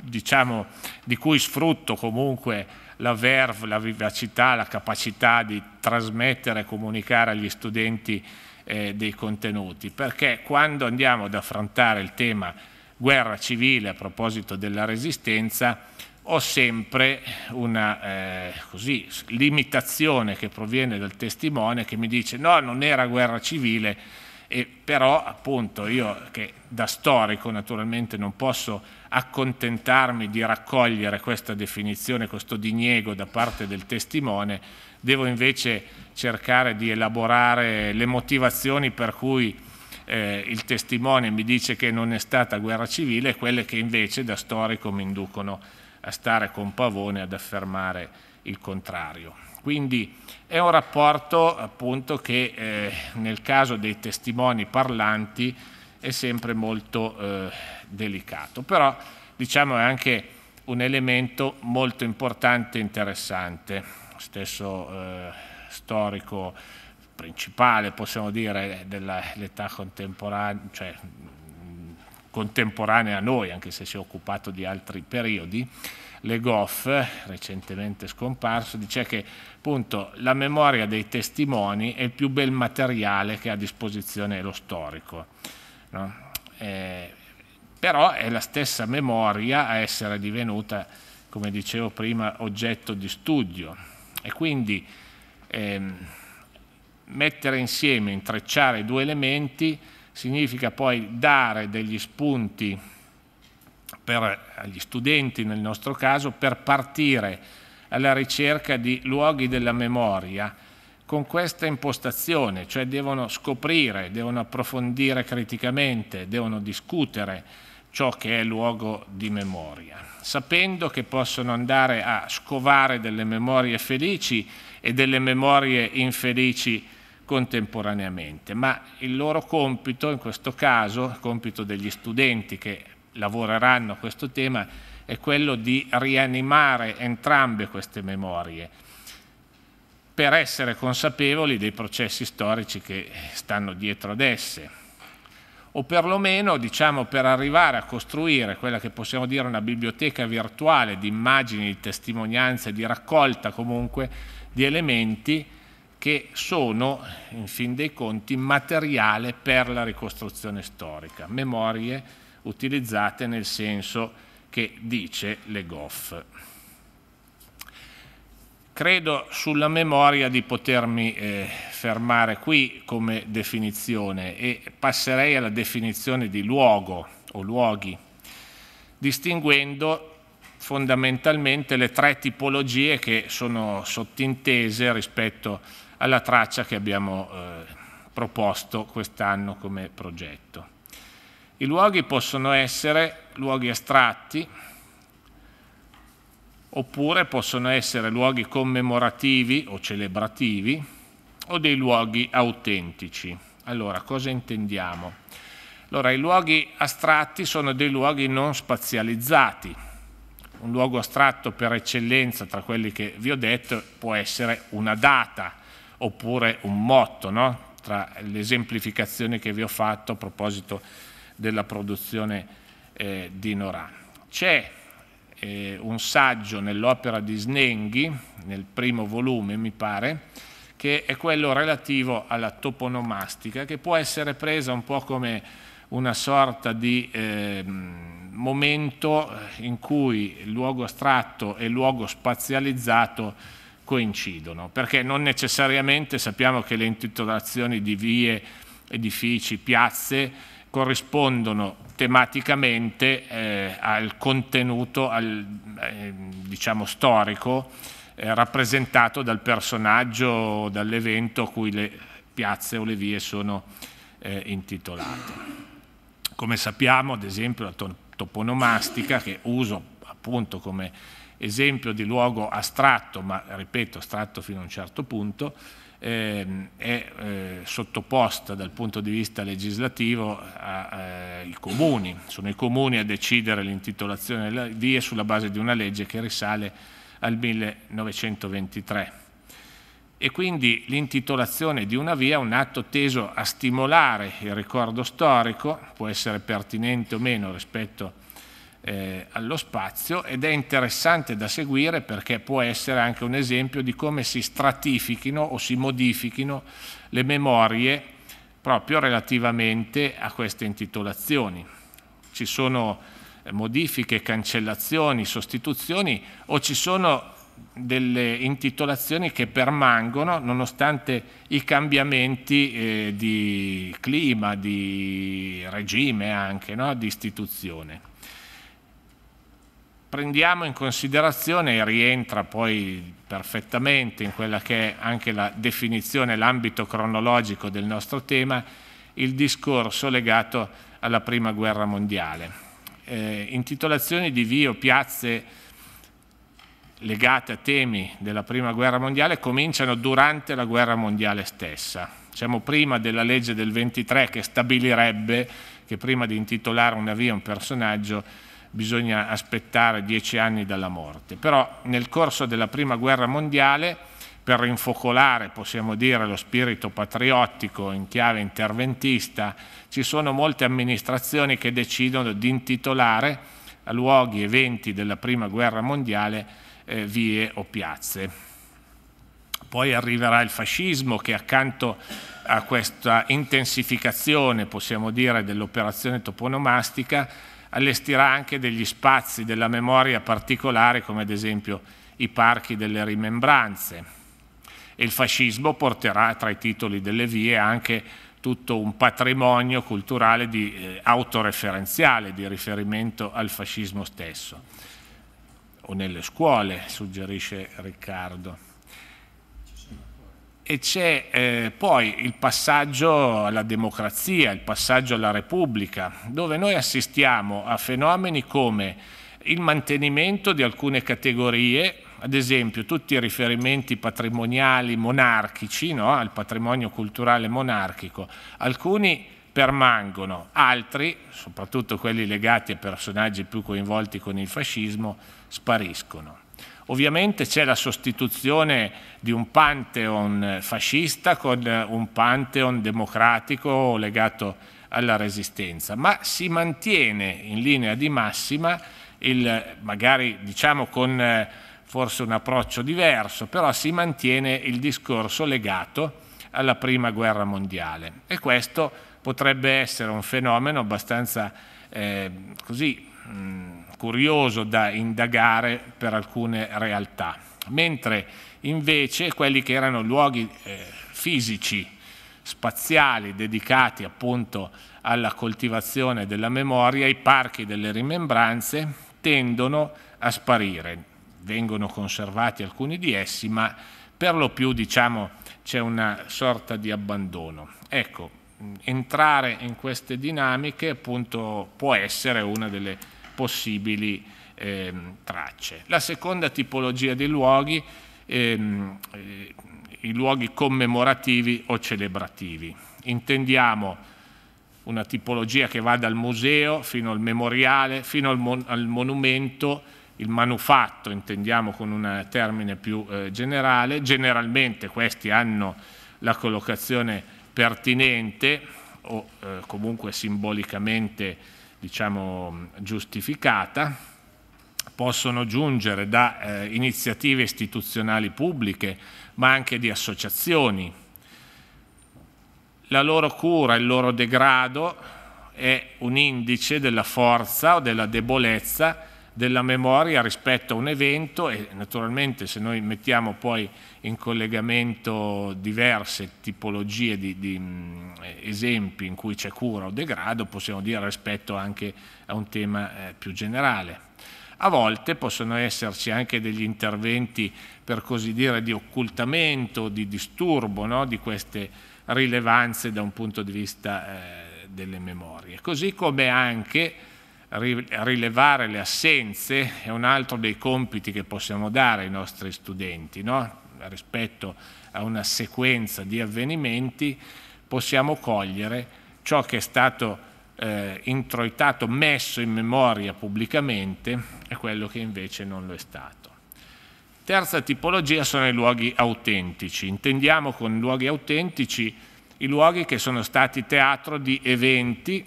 diciamo, di cui sfrutto comunque la verve, la vivacità, la capacità di trasmettere e comunicare agli studenti eh, dei contenuti, perché quando andiamo ad affrontare il tema guerra civile a proposito della resistenza ho sempre una eh, così, limitazione che proviene dal testimone che mi dice no, non era guerra civile, e però appunto io che da storico naturalmente non posso accontentarmi di raccogliere questa definizione, questo diniego da parte del testimone, devo invece cercare di elaborare le motivazioni per cui eh, il testimone mi dice che non è stata guerra civile e quelle che invece da storico mi inducono a stare con pavone ad affermare il contrario. Quindi è un rapporto appunto, che eh, nel caso dei testimoni parlanti è sempre molto eh, delicato, però diciamo è anche un elemento molto importante e interessante. Stesso eh, storico principale, possiamo dire, dell'età contemporanea, cioè, contemporanea a noi, anche se si è occupato di altri periodi, le Goff, recentemente scomparso, dice che appunto la memoria dei testimoni è il più bel materiale che ha a disposizione lo storico. No? Eh, però è la stessa memoria a essere divenuta, come dicevo prima, oggetto di studio. E quindi ehm, mettere insieme, intrecciare due elementi, significa poi dare degli spunti per eh, gli studenti nel nostro caso, per partire alla ricerca di luoghi della memoria con questa impostazione, cioè devono scoprire, devono approfondire criticamente, devono discutere ciò che è luogo di memoria, sapendo che possono andare a scovare delle memorie felici e delle memorie infelici contemporaneamente, ma il loro compito in questo caso, il compito degli studenti che lavoreranno a questo tema è quello di rianimare entrambe queste memorie per essere consapevoli dei processi storici che stanno dietro ad esse o perlomeno diciamo, per arrivare a costruire quella che possiamo dire una biblioteca virtuale di immagini, di testimonianze, di raccolta comunque di elementi che sono, in fin dei conti, materiale per la ricostruzione storica, memorie utilizzate nel senso che dice Le Goff. Credo sulla memoria di potermi eh, fermare qui come definizione e passerei alla definizione di luogo o luoghi, distinguendo fondamentalmente le tre tipologie che sono sottintese rispetto alla traccia che abbiamo eh, proposto quest'anno come progetto. I luoghi possono essere luoghi astratti, oppure possono essere luoghi commemorativi o celebrativi o dei luoghi autentici. Allora, cosa intendiamo? Allora, i luoghi astratti sono dei luoghi non spazializzati. Un luogo astratto per eccellenza tra quelli che vi ho detto può essere una data oppure un motto, no? tra le esemplificazioni che vi ho fatto a proposito della produzione eh, di Noran. C'è eh, un saggio nell'opera di Snenghi, nel primo volume mi pare, che è quello relativo alla toponomastica, che può essere presa un po' come una sorta di ehm, eh, momento in cui luogo astratto e luogo spazializzato coincidono, perché non necessariamente sappiamo che le intitolazioni di vie, edifici, piazze corrispondono tematicamente eh, al contenuto al, eh, diciamo storico eh, rappresentato dal personaggio o dall'evento a cui le piazze o le vie sono eh, intitolate. Come sappiamo, ad esempio, la toponomastica, che uso appunto come esempio di luogo astratto, ma ripeto, astratto fino a un certo punto, ehm, è eh, sottoposta dal punto di vista legislativo ai eh, comuni, sono i comuni a decidere l'intitolazione delle vie sulla base di una legge che risale al 1923 e quindi l'intitolazione di una via è un atto teso a stimolare il ricordo storico, può essere pertinente o meno rispetto eh, allo spazio ed è interessante da seguire perché può essere anche un esempio di come si stratifichino o si modifichino le memorie proprio relativamente a queste intitolazioni. Ci sono eh, modifiche, cancellazioni, sostituzioni o ci sono delle intitolazioni che permangono nonostante i cambiamenti eh, di clima, di regime anche, no? di istituzione prendiamo in considerazione e rientra poi perfettamente in quella che è anche la definizione, l'ambito cronologico del nostro tema, il discorso legato alla Prima Guerra Mondiale. Eh, intitolazioni di vie o piazze legate a temi della Prima Guerra Mondiale cominciano durante la Guerra Mondiale stessa, diciamo prima della legge del 23 che stabilirebbe che prima di intitolare una via un personaggio bisogna aspettare dieci anni dalla morte. Però nel corso della Prima Guerra Mondiale, per rinfocolare, possiamo dire, lo spirito patriottico in chiave interventista, ci sono molte amministrazioni che decidono di intitolare a luoghi, eventi della Prima Guerra Mondiale, eh, vie o piazze. Poi arriverà il fascismo che accanto a questa intensificazione, possiamo dire, dell'operazione toponomastica, allestirà anche degli spazi della memoria particolari come ad esempio i parchi delle rimembranze. E il fascismo porterà tra i titoli delle vie anche tutto un patrimonio culturale di, eh, autoreferenziale di riferimento al fascismo stesso o nelle scuole, suggerisce Riccardo e c'è eh, poi il passaggio alla democrazia, il passaggio alla Repubblica, dove noi assistiamo a fenomeni come il mantenimento di alcune categorie, ad esempio tutti i riferimenti patrimoniali monarchici, no? al patrimonio culturale monarchico, alcuni permangono, altri, soprattutto quelli legati a personaggi più coinvolti con il fascismo, spariscono. Ovviamente c'è la sostituzione di un pantheon fascista con un pantheon democratico legato alla resistenza, ma si mantiene in linea di massima, il, magari diciamo con eh, forse un approccio diverso, però si mantiene il discorso legato alla prima guerra mondiale e questo potrebbe essere un fenomeno abbastanza eh, così... Mh, mm, curioso da indagare per alcune realtà, mentre invece quelli che erano luoghi eh, fisici, spaziali, dedicati appunto alla coltivazione della memoria, i parchi delle rimembranze tendono a sparire. Vengono conservati alcuni di essi, ma per lo più diciamo c'è una sorta di abbandono. Ecco, entrare in queste dinamiche appunto può essere una delle possibili ehm, tracce. La seconda tipologia di luoghi, ehm, eh, i luoghi commemorativi o celebrativi. Intendiamo una tipologia che va dal museo fino al memoriale, fino al, mon al monumento, il manufatto, intendiamo con un termine più eh, generale. Generalmente questi hanno la collocazione pertinente o eh, comunque simbolicamente diciamo, giustificata, possono giungere da eh, iniziative istituzionali pubbliche, ma anche di associazioni. La loro cura, il loro degrado è un indice della forza o della debolezza della memoria rispetto a un evento e naturalmente se noi mettiamo poi in collegamento diverse tipologie di, di mm, esempi in cui c'è cura o degrado possiamo dire rispetto anche a un tema eh, più generale. A volte possono esserci anche degli interventi per così dire di occultamento, di disturbo no? di queste rilevanze da un punto di vista eh, delle memorie, così come anche rilevare le assenze è un altro dei compiti che possiamo dare ai nostri studenti, no? rispetto a una sequenza di avvenimenti possiamo cogliere ciò che è stato eh, introitato, messo in memoria pubblicamente e quello che invece non lo è stato. Terza tipologia sono i luoghi autentici. Intendiamo con luoghi autentici i luoghi che sono stati teatro di eventi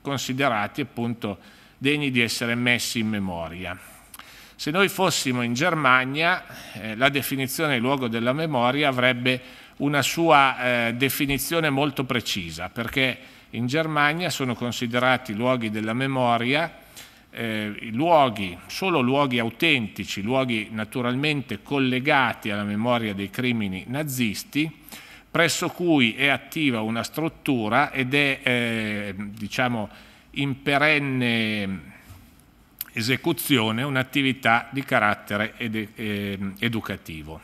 considerati appunto degni di essere messi in memoria. Se noi fossimo in Germania, eh, la definizione luogo della memoria avrebbe una sua eh, definizione molto precisa, perché in Germania sono considerati luoghi della memoria eh, luoghi, solo luoghi autentici, luoghi naturalmente collegati alla memoria dei crimini nazisti, presso cui è attiva una struttura ed è, eh, diciamo, in perenne esecuzione un'attività di carattere ed, eh, educativo.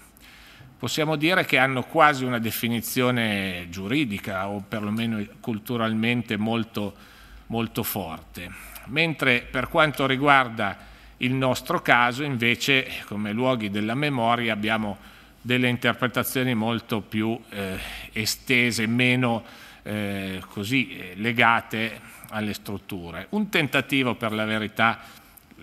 Possiamo dire che hanno quasi una definizione giuridica o perlomeno culturalmente molto, molto forte, mentre per quanto riguarda il nostro caso invece come luoghi della memoria abbiamo delle interpretazioni molto più eh, estese, meno eh, così eh, legate alle strutture. Un tentativo per la verità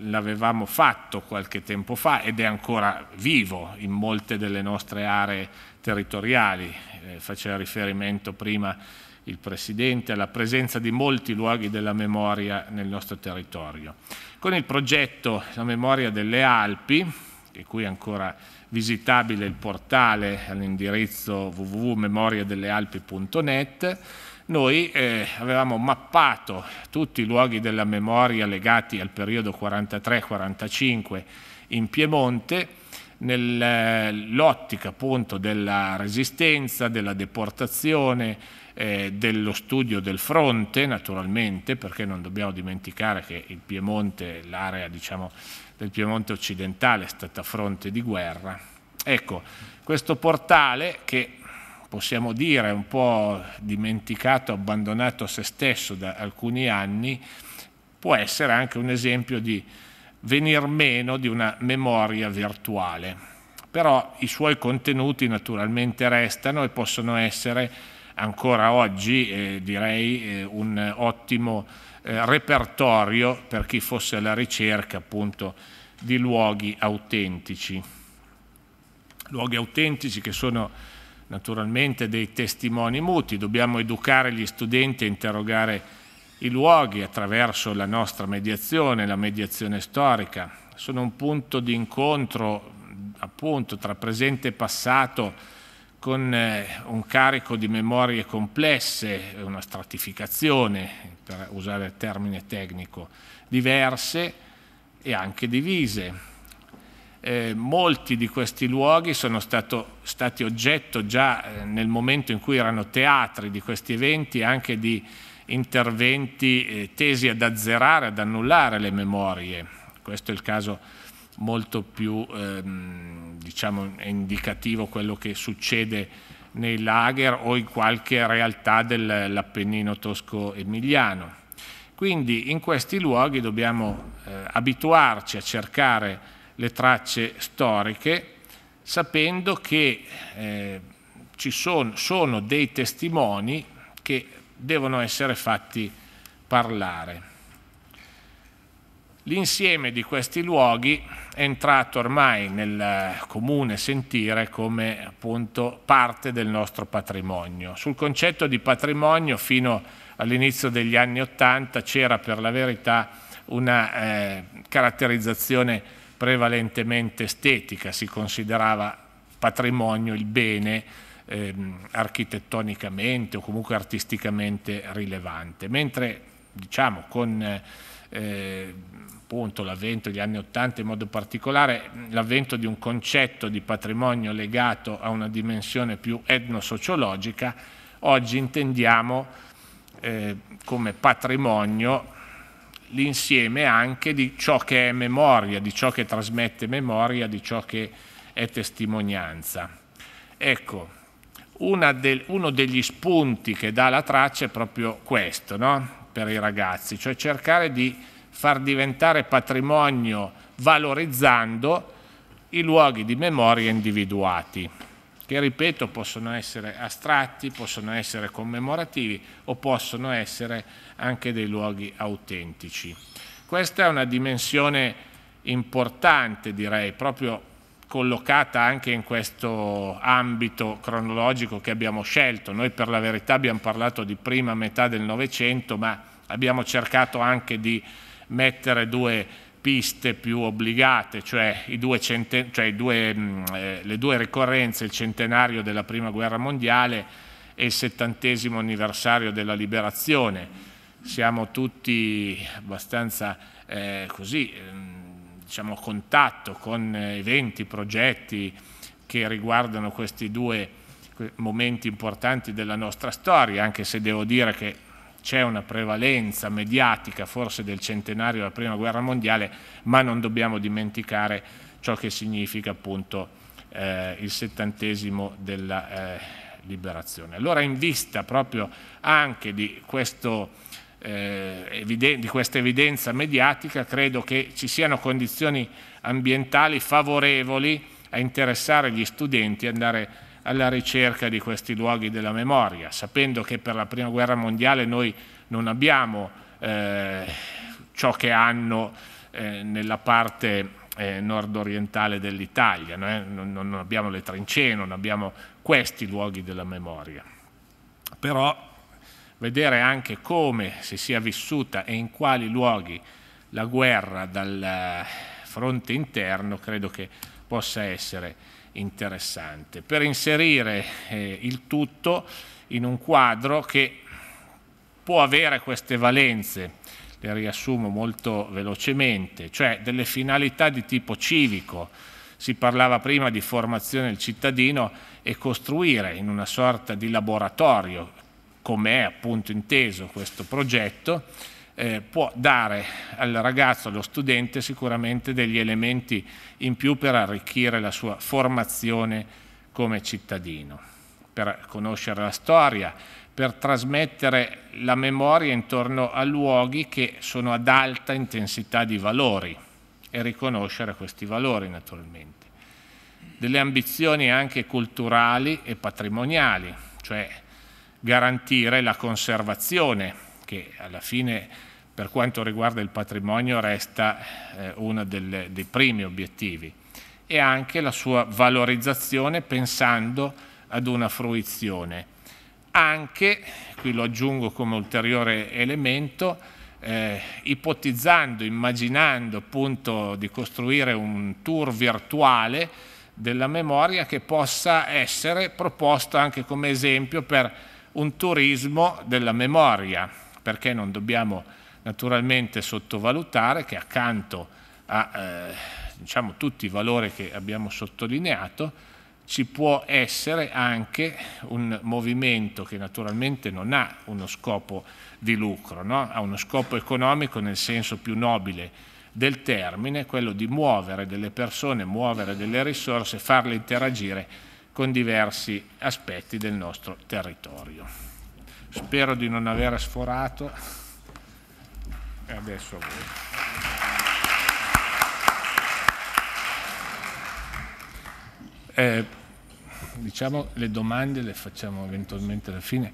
l'avevamo fatto qualche tempo fa ed è ancora vivo in molte delle nostre aree territoriali, eh, faceva riferimento prima il Presidente alla presenza di molti luoghi della memoria nel nostro territorio. Con il progetto La memoria delle Alpi, di cui è ancora visitabile il portale all'indirizzo www.memoriadelealpi.net, noi eh, avevamo mappato tutti i luoghi della memoria legati al periodo 43-45 in Piemonte nell'ottica eh, appunto della resistenza, della deportazione, eh, dello studio del fronte naturalmente, perché non dobbiamo dimenticare che il Piemonte, l'area diciamo, del Piemonte occidentale è stata fronte di guerra. Ecco, questo portale che possiamo dire, un po' dimenticato, abbandonato a se stesso da alcuni anni, può essere anche un esempio di venir meno di una memoria virtuale. Però i suoi contenuti naturalmente restano e possono essere ancora oggi, eh, direi, eh, un ottimo eh, repertorio per chi fosse alla ricerca appunto di luoghi autentici. Luoghi autentici che sono naturalmente dei testimoni muti, dobbiamo educare gli studenti a interrogare i luoghi attraverso la nostra mediazione, la mediazione storica. Sono un punto di incontro appunto tra presente e passato con eh, un carico di memorie complesse, una stratificazione, per usare il termine tecnico, diverse e anche divise eh, molti di questi luoghi sono stato, stati oggetto già eh, nel momento in cui erano teatri di questi eventi anche di interventi eh, tesi ad azzerare, ad annullare le memorie. Questo è il caso molto più ehm, diciamo, indicativo quello che succede nei lager o in qualche realtà dell'Appennino tosco-emiliano. Quindi in questi luoghi dobbiamo eh, abituarci a cercare le tracce storiche, sapendo che eh, ci sono, sono dei testimoni che devono essere fatti parlare. L'insieme di questi luoghi è entrato ormai nel eh, comune sentire come appunto parte del nostro patrimonio. Sul concetto di patrimonio fino all'inizio degli anni Ottanta c'era per la verità una eh, caratterizzazione prevalentemente estetica, si considerava patrimonio il bene ehm, architettonicamente o comunque artisticamente rilevante, mentre diciamo con eh, l'avvento degli anni Ottanta in modo particolare, l'avvento di un concetto di patrimonio legato a una dimensione più etnosociologica, oggi intendiamo eh, come patrimonio l'insieme anche di ciò che è memoria, di ciò che trasmette memoria, di ciò che è testimonianza. Ecco, del, uno degli spunti che dà la traccia è proprio questo, no? per i ragazzi, cioè cercare di far diventare patrimonio valorizzando i luoghi di memoria individuati che ripeto possono essere astratti, possono essere commemorativi o possono essere anche dei luoghi autentici. Questa è una dimensione importante, direi, proprio collocata anche in questo ambito cronologico che abbiamo scelto. Noi per la verità abbiamo parlato di prima metà del Novecento, ma abbiamo cercato anche di mettere due piste più obbligate, cioè, cioè due, mh, mm, eh, le due ricorrenze, il centenario della Prima Guerra Mondiale e il settantesimo anniversario della liberazione. Siamo tutti abbastanza eh, così, mm, diciamo, a contatto con eh, eventi, progetti che riguardano questi due momenti importanti della nostra storia, anche se devo dire che c'è una prevalenza mediatica forse del centenario della Prima Guerra Mondiale, ma non dobbiamo dimenticare ciò che significa appunto eh, il settantesimo della eh, liberazione. Allora in vista proprio anche di, questo, eh, di questa evidenza mediatica credo che ci siano condizioni ambientali favorevoli a interessare gli studenti, andare alla ricerca di questi luoghi della memoria, sapendo che per la Prima Guerra Mondiale noi non abbiamo eh, ciò che hanno eh, nella parte eh, nord-orientale dell'Italia, no? Eh? non, non, abbiamo le trincee, non abbiamo questi luoghi della memoria. Però vedere anche come si sia vissuta e in quali luoghi la guerra dal eh, fronte interno credo che possa essere interessante, per inserire eh, il tutto in un quadro che può avere queste valenze, le riassumo molto velocemente, cioè delle finalità di tipo civico, si parlava prima di formazione del cittadino e costruire in una sorta di laboratorio, come è appunto inteso questo progetto, eh, può dare al ragazzo, allo studente, sicuramente degli elementi in più per arricchire la sua formazione come cittadino, per conoscere la storia, per trasmettere la memoria intorno a luoghi che sono ad alta intensità di valori e riconoscere questi valori naturalmente. Delle ambizioni anche culturali e patrimoniali, cioè garantire la conservazione che alla fine per quanto riguarda il patrimonio resta eh, uno del, dei primi obiettivi e anche la sua valorizzazione pensando ad una fruizione. Anche, qui lo aggiungo come ulteriore elemento, eh, ipotizzando, immaginando appunto di costruire un tour virtuale della memoria che possa essere proposto anche come esempio per un turismo della memoria, perché non dobbiamo naturalmente sottovalutare che accanto a eh, diciamo, tutti i valori che abbiamo sottolineato ci può essere anche un movimento che naturalmente non ha uno scopo di lucro, no? ha uno scopo economico nel senso più nobile del termine, quello di muovere delle persone, muovere delle risorse, farle interagire con diversi aspetti del nostro territorio. Spero di non aver sforato. E adesso a voi. Eh, diciamo le domande le facciamo eventualmente alla fine.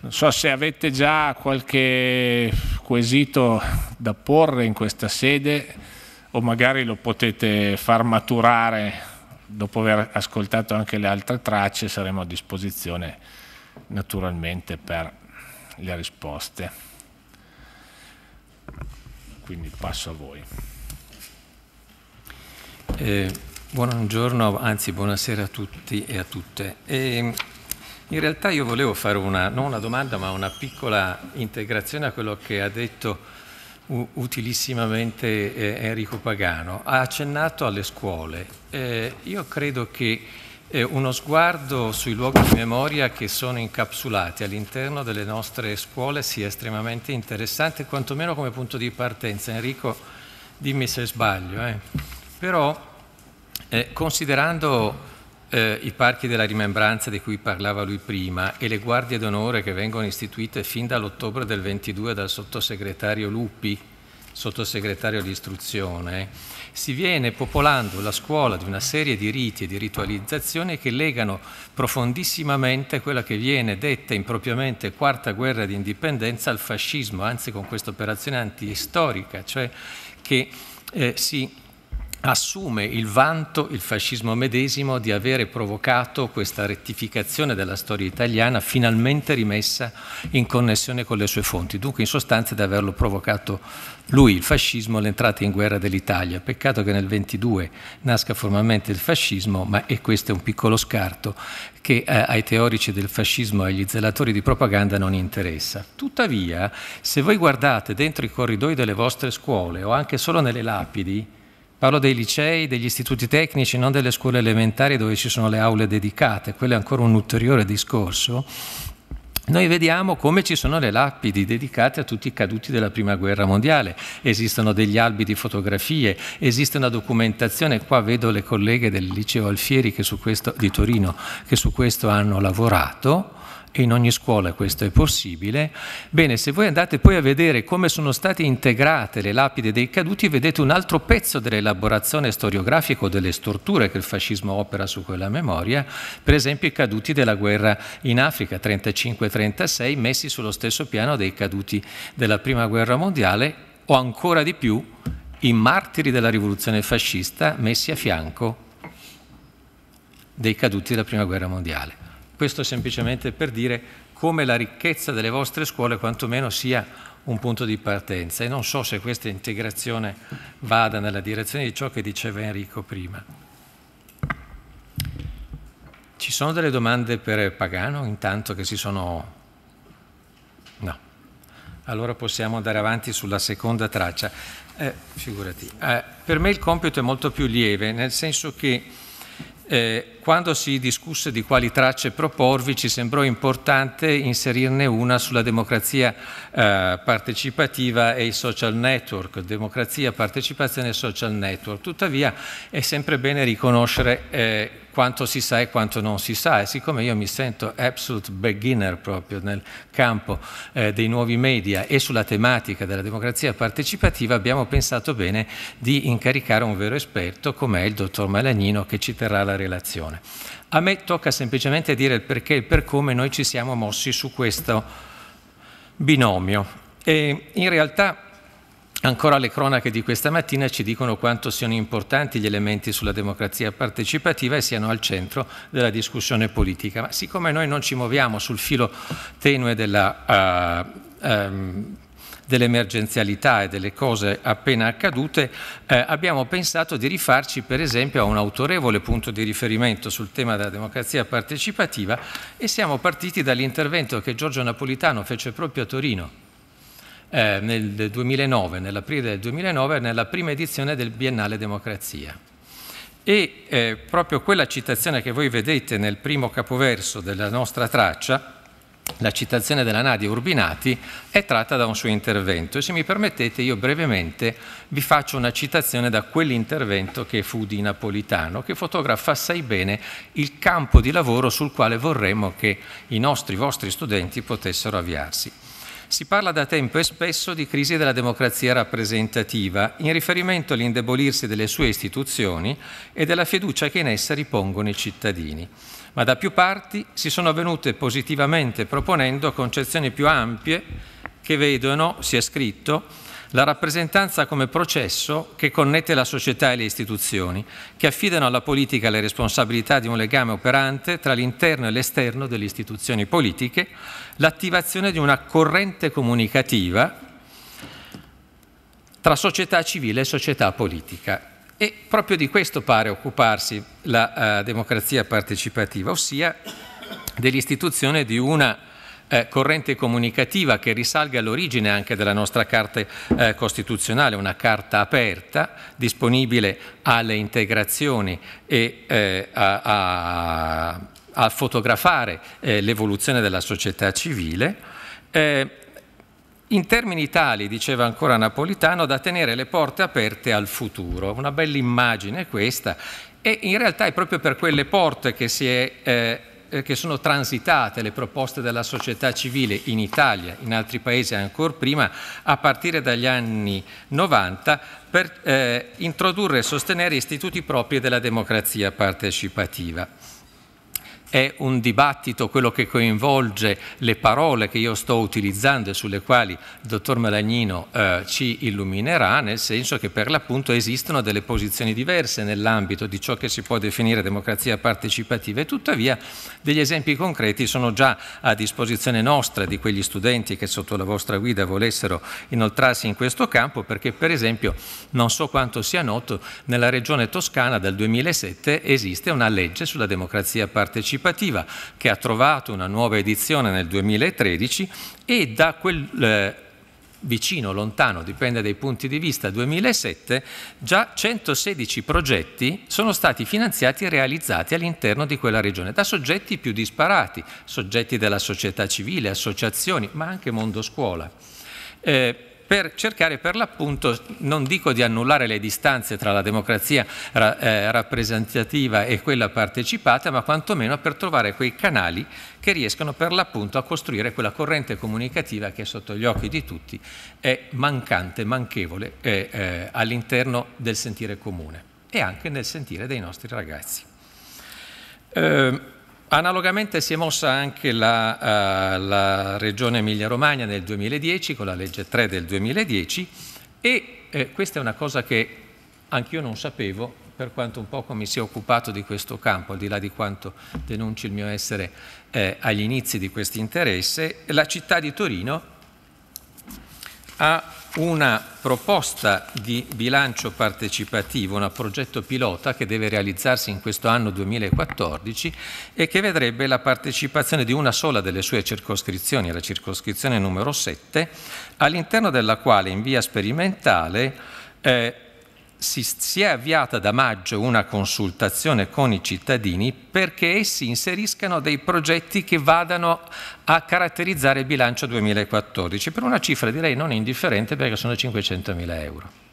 Non so se avete già qualche quesito da porre in questa sede o magari lo potete far maturare dopo aver ascoltato anche le altre tracce saremo a disposizione naturalmente per le risposte quindi passo a voi. Eh, buongiorno, anzi buonasera a tutti e a tutte. Eh, in realtà io volevo fare una, non una domanda, ma una piccola integrazione a quello che ha detto utilissimamente eh, Enrico Pagano. Ha accennato alle scuole. Eh, io credo che è uno sguardo sui luoghi di memoria che sono incapsulati all'interno delle nostre scuole sia estremamente interessante, quantomeno come punto di partenza. Enrico, dimmi se sbaglio. Eh. Però, eh, considerando eh, i parchi della rimembranza di cui parlava lui prima e le guardie d'onore che vengono istituite fin dall'ottobre del 22 dal sottosegretario Luppi, sottosegretario all'istruzione, si viene popolando la scuola di una serie di riti e di ritualizzazioni che legano profondissimamente quella che viene detta impropriamente quarta guerra di indipendenza al fascismo, anzi con questa operazione antistorica, cioè che eh, si assume il vanto, il fascismo medesimo, di avere provocato questa rettificazione della storia italiana finalmente rimessa in connessione con le sue fonti, dunque in sostanza di averlo provocato lui, il fascismo, l'entrata in guerra dell'Italia. Peccato che nel 22 nasca formalmente il fascismo, ma e questo è un piccolo scarto che eh, ai teorici del fascismo e agli zelatori di propaganda non interessa. Tuttavia, se voi guardate dentro i corridoi delle vostre scuole o anche solo nelle lapidi, Parlo dei licei, degli istituti tecnici, non delle scuole elementari dove ci sono le aule dedicate, quello è ancora un ulteriore discorso noi vediamo come ci sono le lapidi dedicate a tutti i caduti della Prima Guerra Mondiale, esistono degli albi di fotografie, esiste una documentazione, qua vedo le colleghe del liceo Alfieri questo, di Torino che su questo hanno lavorato, in ogni scuola questo è possibile. Bene, se voi andate poi a vedere come sono state integrate le lapide dei caduti, vedete un altro pezzo dell'elaborazione storiografica o delle storture che il fascismo opera su quella memoria, per esempio i caduti della guerra in Africa 35-36 messi sullo stesso piano dei caduti della Prima Guerra Mondiale o ancora di più i martiri della rivoluzione fascista messi a fianco dei caduti della Prima Guerra Mondiale. Questo semplicemente per dire come la ricchezza delle vostre scuole quantomeno sia un punto di partenza e non so se questa integrazione vada nella direzione di ciò che diceva Enrico prima. Ci sono delle domande per Pagano intanto che si sono... No. Allora possiamo andare avanti sulla seconda traccia. Eh, figurati. Eh, per me il compito è molto più lieve, nel senso che eh, quando si discusse di quali tracce proporvi ci sembrò importante inserirne una sulla democrazia eh, partecipativa e i social network, democrazia, partecipazione e social network. Tuttavia è sempre bene riconoscere eh, quanto si sa e quanto non si sa. E siccome io mi sento absolute beginner proprio nel campo eh, dei nuovi media e sulla tematica della democrazia partecipativa, abbiamo pensato bene di incaricare un vero esperto come è il dottor Malagnino che ci terrà la relazione. A me tocca semplicemente dire il perché e per come noi ci siamo mossi su questo binomio. E in realtà Ancora le cronache di questa mattina ci dicono quanto siano importanti gli elementi sulla democrazia partecipativa e siano al centro della discussione politica. Ma siccome noi non ci muoviamo sul filo tenue della, uh, um, dell'emergenzialità e delle cose appena accadute, eh, abbiamo pensato di rifarci per esempio a un autorevole punto di riferimento sul tema della democrazia partecipativa e siamo partiti dall'intervento che Giorgio Napolitano fece proprio a Torino eh, nel 2009, nell'aprile del 2009, nella prima edizione del Biennale Democrazia. E eh, proprio quella citazione che voi vedete nel primo capoverso della nostra traccia, la citazione della Nadia Urbinati, è tratta da un suo intervento. E se mi permettete, io brevemente vi faccio una citazione da quell'intervento che fu di Napolitano, che fotografa assai bene il campo di lavoro sul quale vorremmo che i nostri, vostri studenti potessero avviarsi. Si parla da tempo e spesso di crisi della democrazia rappresentativa in riferimento all'indebolirsi delle sue istituzioni e della fiducia che in essa ripongono i cittadini. Ma da più parti si sono venute positivamente proponendo concezioni più ampie che vedono, si è scritto, la rappresentanza come processo che connette la società e le istituzioni, che affidano alla politica le responsabilità di un legame operante tra l'interno e l'esterno delle istituzioni politiche, l'attivazione di una corrente comunicativa tra società civile e società politica. E proprio di questo pare occuparsi la uh, democrazia partecipativa, ossia dell'istituzione di una eh, corrente comunicativa che risalga all'origine anche della nostra Carta eh, Costituzionale, una carta aperta, disponibile alle integrazioni e eh, a, a, a, fotografare eh, l'evoluzione della società civile. Eh, in termini tali, diceva ancora Napolitano, da tenere le porte aperte al futuro. Una bella immagine questa e in realtà è proprio per quelle porte che si è eh, eh, che sono transitate le proposte della società civile in Italia, in altri paesi ancora prima, a partire dagli anni 90 per eh, introdurre e sostenere istituti propri della democrazia partecipativa è un dibattito quello che coinvolge le parole che io sto utilizzando e sulle quali il dottor Malagnino eh, ci illuminerà, nel senso che per l'appunto esistono delle posizioni diverse nell'ambito di ciò che si può definire democrazia partecipativa e tuttavia degli esempi concreti sono già a disposizione nostra di quegli studenti che sotto la vostra guida volessero inoltrarsi in questo campo perché per esempio non so quanto sia noto nella regione toscana dal 2007 esiste una legge sulla democrazia partecipativa partecipativa che ha trovato una nuova edizione nel 2013 e da quel eh, vicino, lontano, dipende dai punti di vista, 2007, già 116 progetti sono stati finanziati e realizzati all'interno di quella regione, da soggetti più disparati, soggetti della società civile, associazioni, ma anche mondo scuola. Eh, per cercare per l'appunto, non dico di annullare le distanze tra la democrazia eh, rappresentativa e quella partecipata, ma quantomeno per trovare quei canali che riescano per l'appunto a costruire quella corrente comunicativa che sotto gli occhi di tutti, è mancante, manchevole eh, eh, all'interno del sentire comune e anche nel sentire dei nostri ragazzi. Eh, Analogamente si è mossa anche la, uh, la Regione Emilia-Romagna nel 2010 con la legge 3 del 2010 e eh, questa è una cosa che anch'io non sapevo per quanto un poco mi sia occupato di questo campo, al di là di quanto denunci il mio essere eh, agli inizi di questo interesse, la città di Torino ha una proposta di bilancio partecipativo, un progetto pilota che deve realizzarsi in questo anno 2014 e che vedrebbe la partecipazione di una sola delle sue circoscrizioni, la circoscrizione numero 7, all'interno della quale in via sperimentale eh, si è avviata da maggio una consultazione con i cittadini perché essi inseriscano dei progetti che vadano a caratterizzare il bilancio 2014 per una cifra direi non indifferente perché sono 500.000 euro.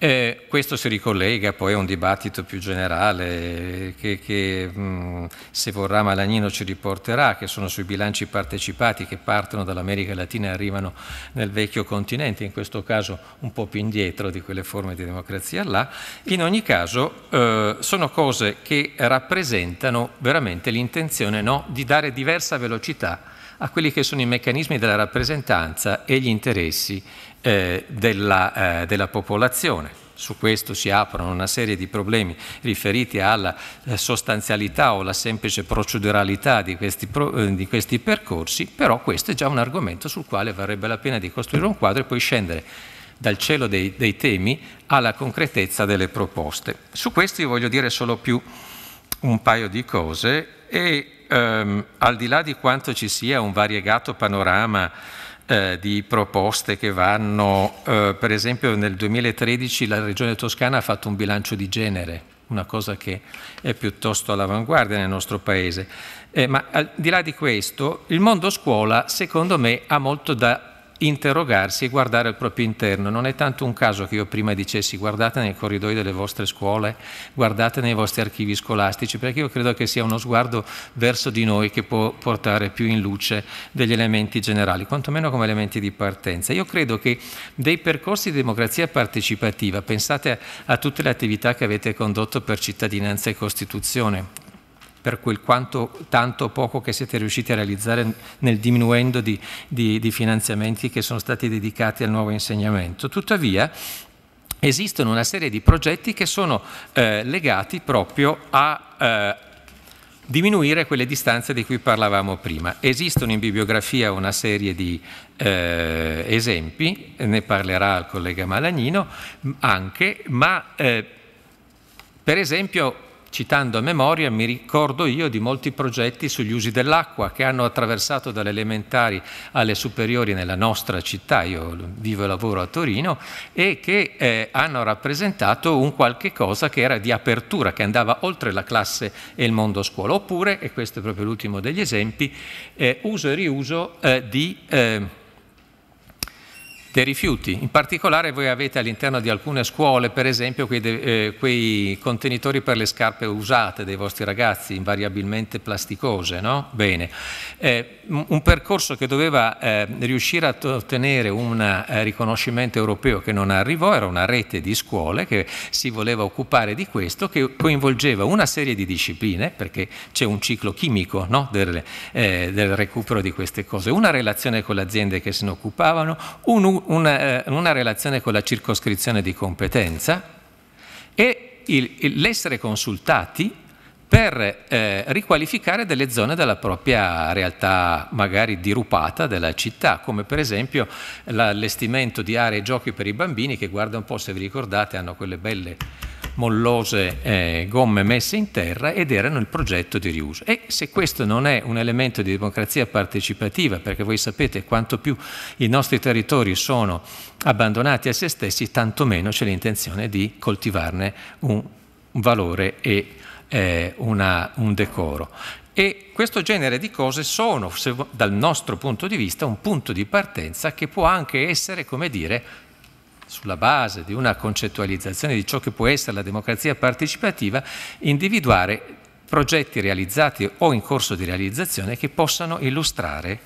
Eh, questo si ricollega poi a un dibattito più generale che, che mm, se vorrà Malagnino ci riporterà, che sono sui bilanci partecipati che partono dall'America Latina e arrivano nel vecchio continente, in questo caso un po' più indietro di quelle forme di democrazia là. In ogni caso eh, sono cose che rappresentano veramente l'intenzione no, di dare diversa velocità a quelli che sono i meccanismi della rappresentanza e gli interessi eh, della, eh, della, popolazione. Su questo si aprono una serie di problemi riferiti alla eh, sostanzialità o alla semplice proceduralità di questi, pro, eh, di questi percorsi, però questo è già un argomento sul quale varrebbe la pena di costruire un quadro e poi scendere dal cielo dei, dei, temi alla concretezza delle proposte. Su questo io voglio dire solo più un paio di cose e ehm, al di là di quanto ci sia un variegato panorama eh, di proposte che vanno, eh, per esempio nel 2013 la Regione Toscana ha fatto un bilancio di genere, una cosa che è piuttosto all'avanguardia nel nostro Paese. Eh, ma al di là di questo, il mondo scuola secondo me ha molto da interrogarsi e guardare al proprio interno. Non è tanto un caso che io prima dicessi guardate nei corridoi delle vostre scuole, guardate nei vostri archivi scolastici, perché io credo che sia uno sguardo verso di noi che può portare più in luce degli elementi generali, quantomeno come elementi di partenza. Io credo che dei percorsi di democrazia partecipativa, pensate a tutte le attività che avete condotto per cittadinanza e Costituzione, per quel quanto, tanto poco che siete riusciti a realizzare nel diminuendo di, di, di finanziamenti che sono stati dedicati al nuovo insegnamento. Tuttavia, esistono una serie di progetti che sono eh, legati proprio a eh, diminuire quelle distanze di cui parlavamo prima. Esistono in bibliografia una serie di eh, esempi, ne parlerà il collega Malagnino anche, ma eh, per esempio citando a memoria, mi ricordo io di molti progetti sugli usi dell'acqua che hanno attraversato dalle elementari alle superiori nella nostra città, io vivo e lavoro a Torino, e che eh, hanno rappresentato un qualche cosa che era di apertura, che andava oltre la classe e il mondo scuola. Oppure, e questo è proprio l'ultimo degli esempi, eh, uso e riuso eh, di eh, dei rifiuti. In particolare voi avete all'interno di alcune scuole, per esempio, quei, eh, quei, contenitori per le scarpe usate dei vostri ragazzi, invariabilmente plasticose. No? Eh, un percorso che doveva eh, riuscire a ottenere un eh, riconoscimento europeo che non arrivò, era una rete di scuole che si voleva occupare di questo, che coinvolgeva una serie di discipline, perché c'è un ciclo chimico no? del, eh, del recupero di queste cose, una relazione con le aziende che se ne occupavano, un una, eh, una relazione con la circoscrizione di competenza e l'essere consultati per eh, riqualificare delle zone della propria realtà magari dirupata della città, come per esempio l'allestimento di aree e giochi per i bambini che guarda un po' se vi ricordate hanno quelle belle mollose eh, gomme messe in terra ed erano il progetto di riuso. E se questo non è un elemento di democrazia partecipativa, perché voi sapete quanto più i nostri territori sono abbandonati a se stessi, tanto meno c'è l'intenzione di coltivarne un valore e eh, una, un decoro. E questo genere di cose sono, se, dal nostro punto di vista, un punto di partenza che può anche essere, come dire, sulla base di una concettualizzazione di ciò che può essere la democrazia partecipativa, individuare progetti realizzati o in corso di realizzazione che possano illustrare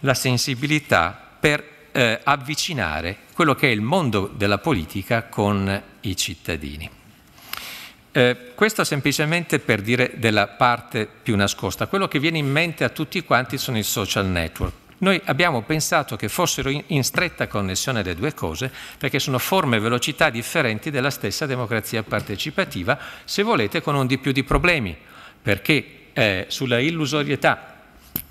la sensibilità per eh, avvicinare quello che è il mondo della politica con i cittadini. Eh, questo semplicemente per dire della parte più nascosta. Quello che viene in mente a tutti quanti sono i social network noi abbiamo pensato che fossero in stretta connessione le due cose perché sono forme e velocità differenti della stessa democrazia partecipativa, se volete con un di più di problemi, perché eh, sulla illusorietà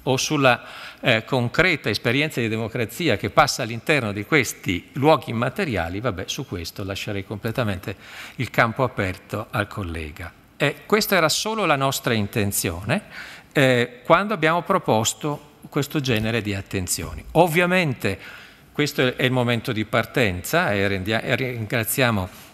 o sulla eh, concreta esperienza di democrazia che passa all'interno di questi luoghi immateriali, vabbè, su questo lascerei completamente il campo aperto al collega. Eh, questa era solo la nostra intenzione eh, quando abbiamo proposto questo genere di attenzioni. Ovviamente questo è il momento di partenza e, ringraziamo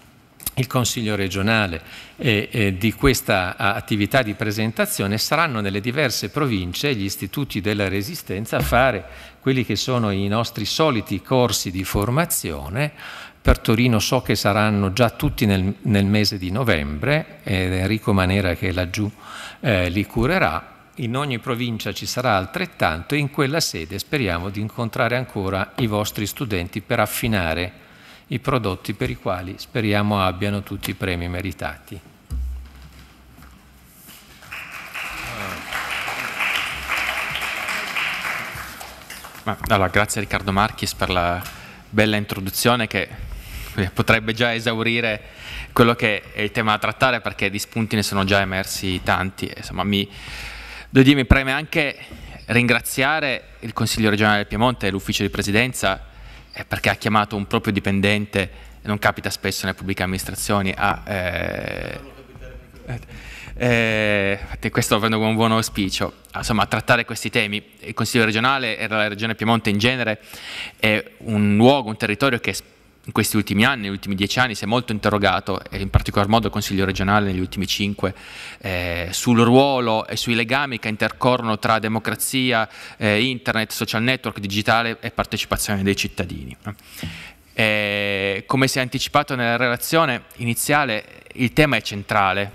il Consiglio regionale di questa attività di presentazione saranno nelle diverse province gli istituti della resistenza a fare quelli che sono i nostri soliti corsi di formazione. Per Torino so che saranno già tutti nel, nel mese di novembre ed Enrico Manera che laggiù eh, li curerà in ogni provincia ci sarà altrettanto e in quella sede speriamo di incontrare ancora i vostri studenti per affinare i prodotti per i quali speriamo abbiano tutti i premi meritati. Allora, grazie Riccardo Marchis per la bella introduzione che potrebbe già esaurire quello che è il tema da trattare perché di spunti ne sono già emersi tanti. Insomma, mi Devo dire, mi preme anche ringraziare il Consiglio regionale del Piemonte e l'Ufficio di Presidenza eh, perché ha chiamato un proprio dipendente, non capita spesso nelle pubbliche amministrazioni, a... Eh, eh, questo lo prendo come un buon auspicio, insomma, a trattare questi temi. Il Consiglio regionale e la Regione Piemonte in genere è un luogo, un territorio che È in questi ultimi anni, negli ultimi dieci anni, si è molto interrogato, e in particolar modo il Consiglio regionale negli ultimi cinque, eh, sul ruolo e sui legami che intercorrono tra democrazia, eh, internet, social network, digitale e partecipazione dei cittadini. E, eh, come si è anticipato nella relazione iniziale, il tema è centrale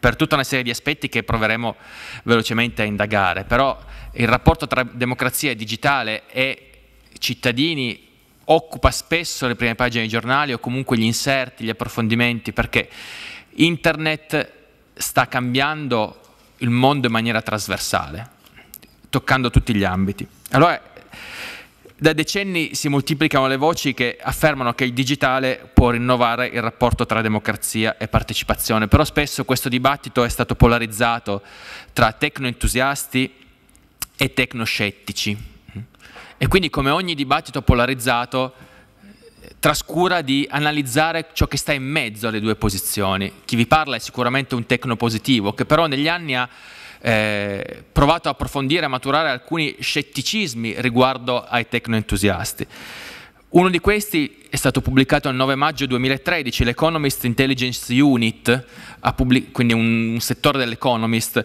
per tutta una serie di aspetti che proveremo velocemente a indagare, però il rapporto tra democrazia digitale e cittadini occupa spesso le prime pagine dei giornali o comunque gli inserti, gli approfondimenti, perché internet sta cambiando il mondo in maniera trasversale, toccando tutti gli ambiti. Allora, da decenni si moltiplicano le voci che affermano che il digitale può rinnovare il rapporto tra democrazia e partecipazione, però spesso questo dibattito è stato polarizzato tra tecnoentusiasti e tecnoscettici e quindi come ogni dibattito polarizzato eh, trascura di analizzare ciò che sta in mezzo alle due posizioni. Chi vi parla è sicuramente un tecno positivo che però negli anni ha eh, provato a approfondire e maturare alcuni scetticismi riguardo ai tecnoentusiasti. Uno di questi è stato pubblicato il 9 maggio 2013, l'Economist Intelligence Unit, quindi un settore dell'Economist,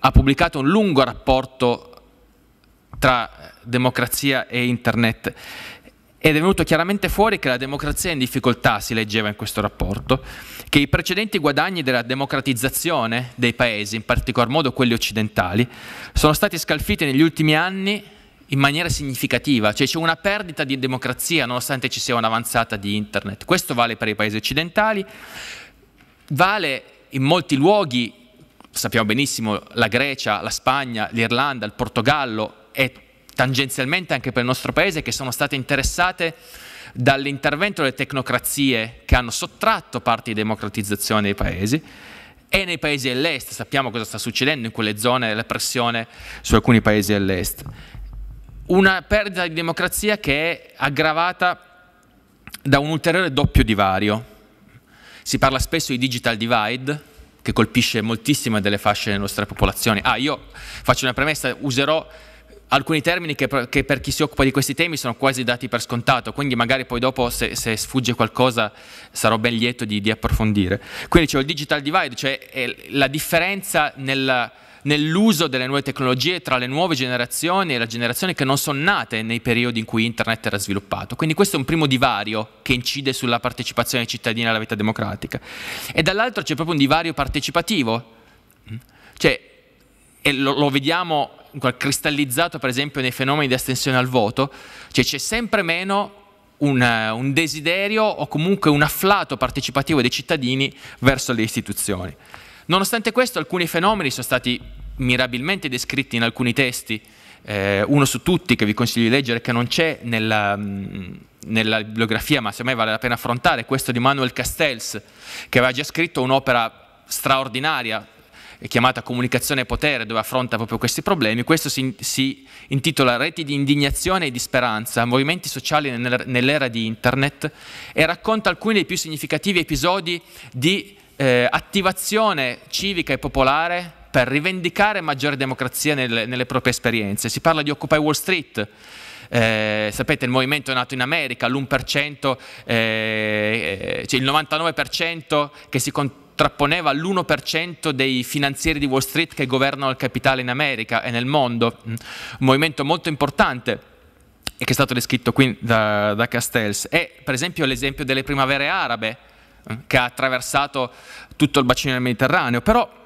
ha pubblicato un lungo rapporto tra democrazia e internet ed è venuto chiaramente fuori che la democrazia è in difficoltà, si leggeva in questo rapporto, che i precedenti guadagni della democratizzazione dei paesi, in particolar modo quelli occidentali, sono stati scalfiti negli ultimi anni in maniera significativa, cioè c'è una perdita di democrazia nonostante ci sia un'avanzata di internet. Questo vale per i paesi occidentali, vale in molti luoghi, sappiamo benissimo, la Grecia, la Spagna, l'Irlanda, il Portogallo, e tangenzialmente anche per il nostro paese che sono state interessate dall'intervento delle tecnocrazie che hanno sottratto parti di democratizzazione dei paesi e nei paesi dell'est, sappiamo cosa sta succedendo in quelle zone, la pressione su alcuni paesi dell'est. Una perdita di democrazia che è aggravata da un ulteriore doppio divario. Si parla spesso di digital divide, che colpisce moltissime delle fasce delle nostre popolazioni. Ah, io faccio una premessa, userò alcuni termini che per, che per, chi si occupa di questi temi sono quasi dati per scontato, quindi magari poi dopo se, se sfugge qualcosa sarò ben lieto di, di approfondire. Quindi c'è il digital divide, cioè la differenza nella nell'uso delle nuove tecnologie tra le nuove generazioni e la generazione che non sono nate nei periodi in cui internet era sviluppato. Quindi questo è un primo divario che incide sulla partecipazione cittadina alla vita democratica. E dall'altro c'è proprio un divario partecipativo, cioè, lo, lo vediamo cristallizzato per esempio nei fenomeni di astensione al voto, cioè c'è sempre meno un, eh, un desiderio o comunque un afflato partecipativo dei cittadini verso le istituzioni. Nonostante questo alcuni fenomeni sono stati mirabilmente descritti in alcuni testi, eh, uno su tutti che vi consiglio di leggere che non c'è nella, mm, nella bibliografia ma semmai vale la pena affrontare, questo di Manuel Castells che aveva già scritto un'opera straordinaria chiamata Comunicazione e Potere, dove affronta proprio questi problemi. Questo si, si intitola Reti di indignazione e di speranza, movimenti sociali nell'era di Internet e racconta alcuni dei più significativi episodi di eh, attivazione civica e popolare per rivendicare maggiore democrazia nelle, nelle proprie esperienze. Si parla di Occupy Wall Street, eh, sapete il movimento è nato in America, l'1%, eh, eh, cioè il 99% che si, con, trapponeva l'1% dei finanzieri di Wall Street che governano il capitale in America e nel mondo, un movimento molto importante e che è stato descritto qui da, da Castells, è per esempio l'esempio delle primavere arabe eh, che ha attraversato tutto il bacino del Mediterraneo, però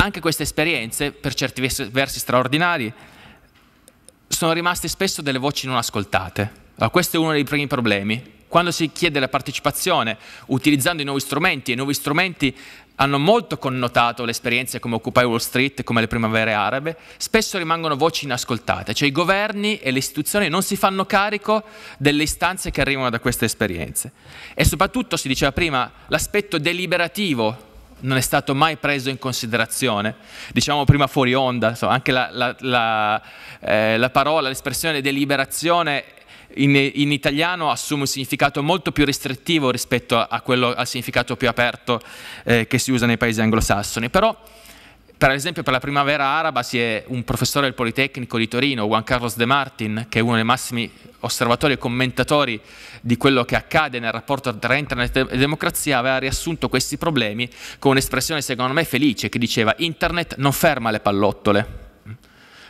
anche queste esperienze, per certi versi straordinari, sono rimaste spesso delle voci non ascoltate. Allora, questo è uno dei primi problemi, quando si chiede la partecipazione utilizzando i nuovi strumenti, e i nuovi strumenti hanno molto connotato le esperienze come Occupy Wall Street, come le primavere arabe, spesso rimangono voci inascoltate, cioè i governi e le istituzioni non si fanno carico delle istanze che arrivano da queste esperienze. E soprattutto, si diceva prima, l'aspetto deliberativo non è stato mai preso in considerazione. Diciamo prima fuori onda, insomma, anche la, la, la, eh, la parola, l'espressione deliberazione in, in, italiano assume un significato molto più restrittivo rispetto a, quello, al significato più aperto eh, che si usa nei paesi anglosassoni. Però, per esempio, per la primavera araba si è un professore del Politecnico di Torino, Juan Carlos De Martin, che è uno dei massimi osservatori e commentatori di quello che accade nel rapporto tra internet e democrazia, aveva riassunto questi problemi con un'espressione secondo me felice che diceva internet non ferma le pallottole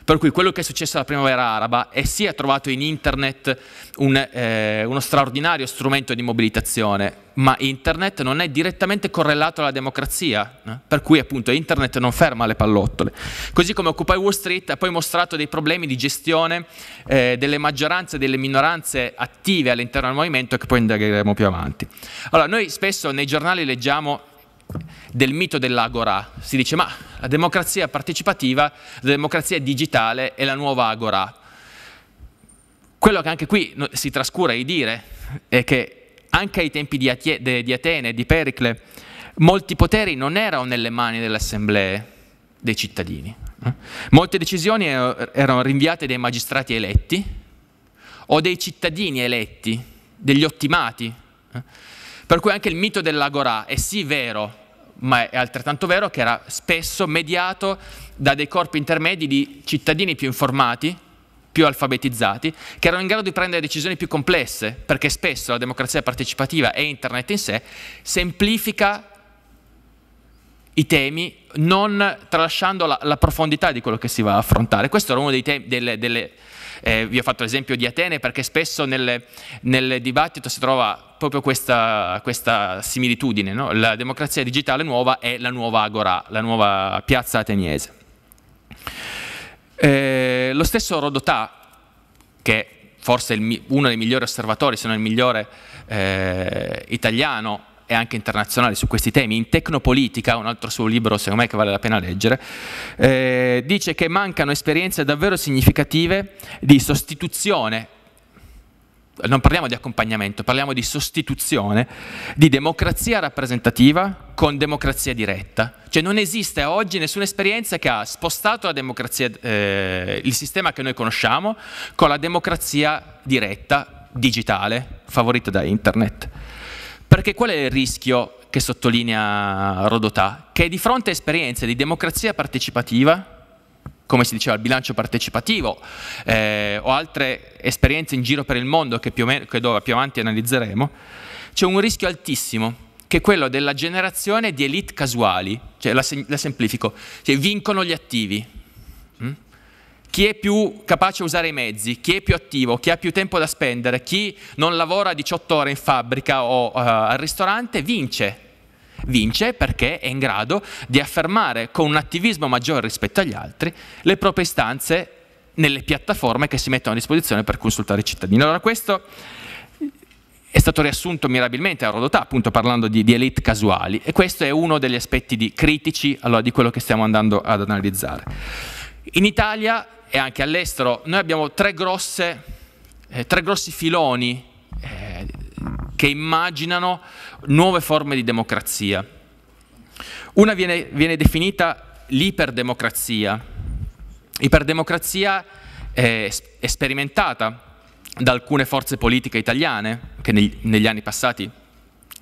per cui quello che è successo alla primavera araba è sì ha trovato in internet un, eh, uno straordinario strumento di mobilitazione, ma internet non è direttamente correlato alla democrazia, eh? per cui appunto internet non ferma le pallottole. Così come Occupy Wall Street ha poi mostrato dei problemi di gestione eh, delle maggioranze e delle minoranze attive all'interno del movimento che poi indagheremo più avanti. Allora, noi spesso nei giornali leggiamo del mito dell'agora. Si dice ma la democrazia partecipativa, la democrazia digitale è la nuova agora. Quello che anche qui si trascura di dire è che anche ai tempi di Atene, di Pericle, molti poteri non erano nelle mani delle assemblee dei cittadini. Eh. Molte decisioni erano rinviate dai magistrati eletti o dei cittadini eletti, degli ottimati. Eh. Per cui anche il mito dell'agorà è sì vero, ma è altrettanto vero che era spesso mediato da dei corpi intermedi di cittadini più informati, più alfabetizzati, che erano in grado di prendere decisioni più complesse, perché spesso la democrazia partecipativa e Internet in sé semplifica i temi non tralasciando la, la profondità di quello che si va a affrontare. Questo era uno dei temi, delle, delle eh, vi ho fatto l'esempio di Atene perché spesso nel, nel dibattito si trova proprio questa, questa similitudine, no? la democrazia digitale nuova è la nuova agora, la nuova piazza ateniese. Eh, lo stesso Rodotà, che forse è il, uno dei migliori osservatori, se non il migliore eh, italiano, e anche internazionale su questi temi, in Tecnopolitica, un altro suo libro secondo me che vale la pena leggere, eh, dice che mancano esperienze davvero significative di sostituzione non parliamo di accompagnamento, parliamo di sostituzione di democrazia rappresentativa con democrazia diretta. Cioè non esiste oggi nessuna esperienza che ha spostato eh, il sistema che noi conosciamo con la democrazia diretta digitale favorita da internet. Perché qual è il rischio che sottolinea Rodotà? Che di fronte a esperienze di democrazia partecipativa, come si diceva, il bilancio partecipativo eh, o altre esperienze in giro per il mondo che, più meno, che più avanti analizzeremo, c'è un rischio altissimo che è quello della generazione di elite casuali, cioè la, la semplifico, cioè vincono gli attivi, chi è più capace a usare i mezzi, chi è più attivo, chi ha più tempo da spendere, chi non lavora 18 ore in fabbrica o uh, al ristorante, vince. Vince perché è in grado di affermare con un attivismo maggiore rispetto agli altri le proprie istanze nelle piattaforme che si mettono a disposizione per consultare i cittadini. Allora questo è stato riassunto mirabilmente a Rodotà, appunto parlando di, di elite casuali, e questo è uno degli aspetti di critici allora, di quello che stiamo andando ad analizzare. In Italia e anche all'estero, noi abbiamo tre, grosse, eh, tre grossi filoni eh, che immaginano nuove forme di democrazia. Una viene, viene definita l'iperdemocrazia. Iperdemocrazia è, eh, sperimentata da alcune forze politiche italiane, che negli, negli anni passati,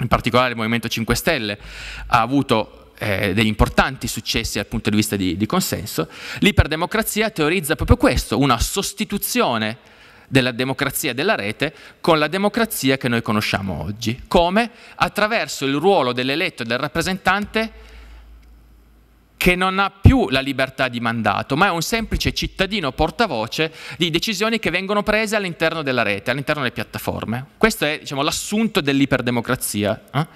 in particolare il Movimento 5 Stelle, ha avuto eh, degli importanti successi dal punto di vista di, di consenso, l'iperdemocrazia teorizza proprio questo, una sostituzione della democrazia della rete con la democrazia che noi conosciamo oggi. Come? Attraverso il ruolo dell'eletto e del rappresentante che non ha più la libertà di mandato, ma è un semplice cittadino portavoce di decisioni che vengono prese all'interno della rete, all'interno delle piattaforme. Questo è diciamo, l'assunto dell'iperdemocrazia, eh?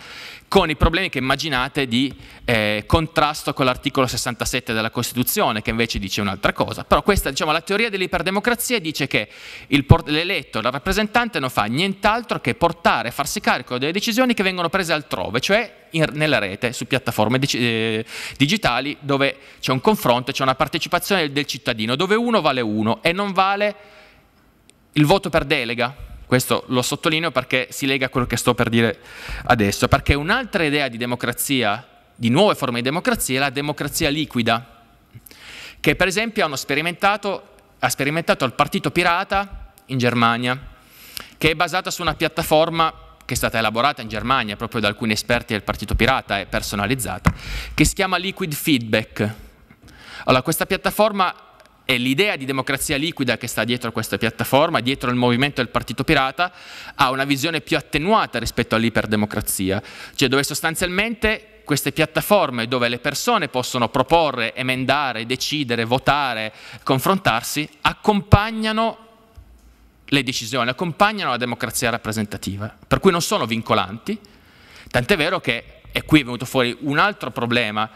con i problemi che immaginate di eh, contrasto con l'articolo 67 della Costituzione, che invece dice un'altra cosa. Però questa, diciamo, la teoria dell'iperdemocrazia dice che l'eletto, il, rappresentante non fa nient'altro che portare, farsi carico delle decisioni che vengono prese altrove, cioè in, nella rete, su piattaforme eh, digitali, dove c'è un confronto, c'è una partecipazione del, del cittadino, dove uno vale uno e non vale il voto per delega, questo lo sottolineo perché si lega a quello che sto per dire adesso, perché un'altra idea di democrazia, di nuove forme di democrazia, è la democrazia liquida, che per esempio hanno sperimentato, ha sperimentato il Partito Pirata in Germania, che è basata su una piattaforma che è stata elaborata in Germania proprio da alcuni esperti del Partito Pirata e personalizzata, che si chiama Liquid Feedback. Allora, questa piattaforma e l'idea di democrazia liquida che sta dietro questa piattaforma, dietro il movimento del Partito Pirata, ha una visione più attenuata rispetto all'iperdemocrazia, cioè dove sostanzialmente queste piattaforme dove le persone possono proporre, emendare, decidere, votare, confrontarsi, accompagnano le decisioni, accompagnano la democrazia rappresentativa, per cui non sono vincolanti, tant'è vero che, e qui è venuto fuori un altro problema,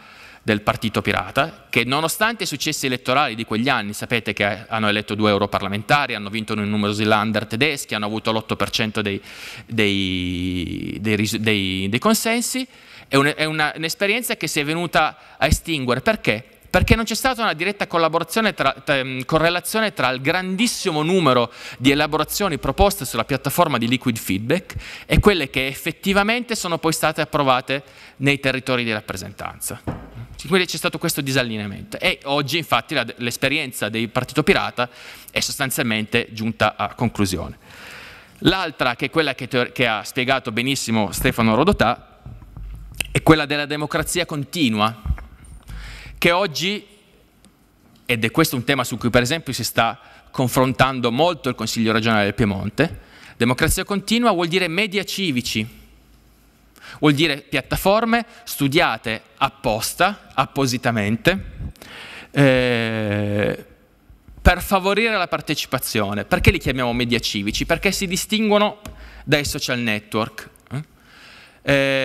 del Partito Pirata, che nonostante i successi elettorali di quegli anni, sapete che hanno eletto due europarlamentari, hanno vinto in numerosi lander tedeschi, hanno avuto l'8% dei, dei, dei, dei, consensi, è, un'esperienza che si è venuta a estinguere. Perché? Perché non c'è stata una diretta tra, tra, ehm, correlazione tra il grandissimo numero di elaborazioni proposte sulla piattaforma di liquid feedback e quelle che effettivamente sono poi state approvate nei territori di rappresentanza. Quindi c'è stato questo disallineamento e oggi infatti la, l'esperienza del Partito Pirata è sostanzialmente giunta a conclusione. L'altra, che è quella che, teori- che ha spiegato benissimo Stefano Rodotà, è quella della democrazia continua, che oggi, ed è questo un tema su cui per esempio si sta confrontando molto il Consiglio regionale del Piemonte, democrazia continua vuol dire media civici, Vuol dire piattaforme studiate apposta, appositamente, eh, per favorire la partecipazione. Perché li chiamiamo media civici? Perché si distinguono dai social network. Eh? eh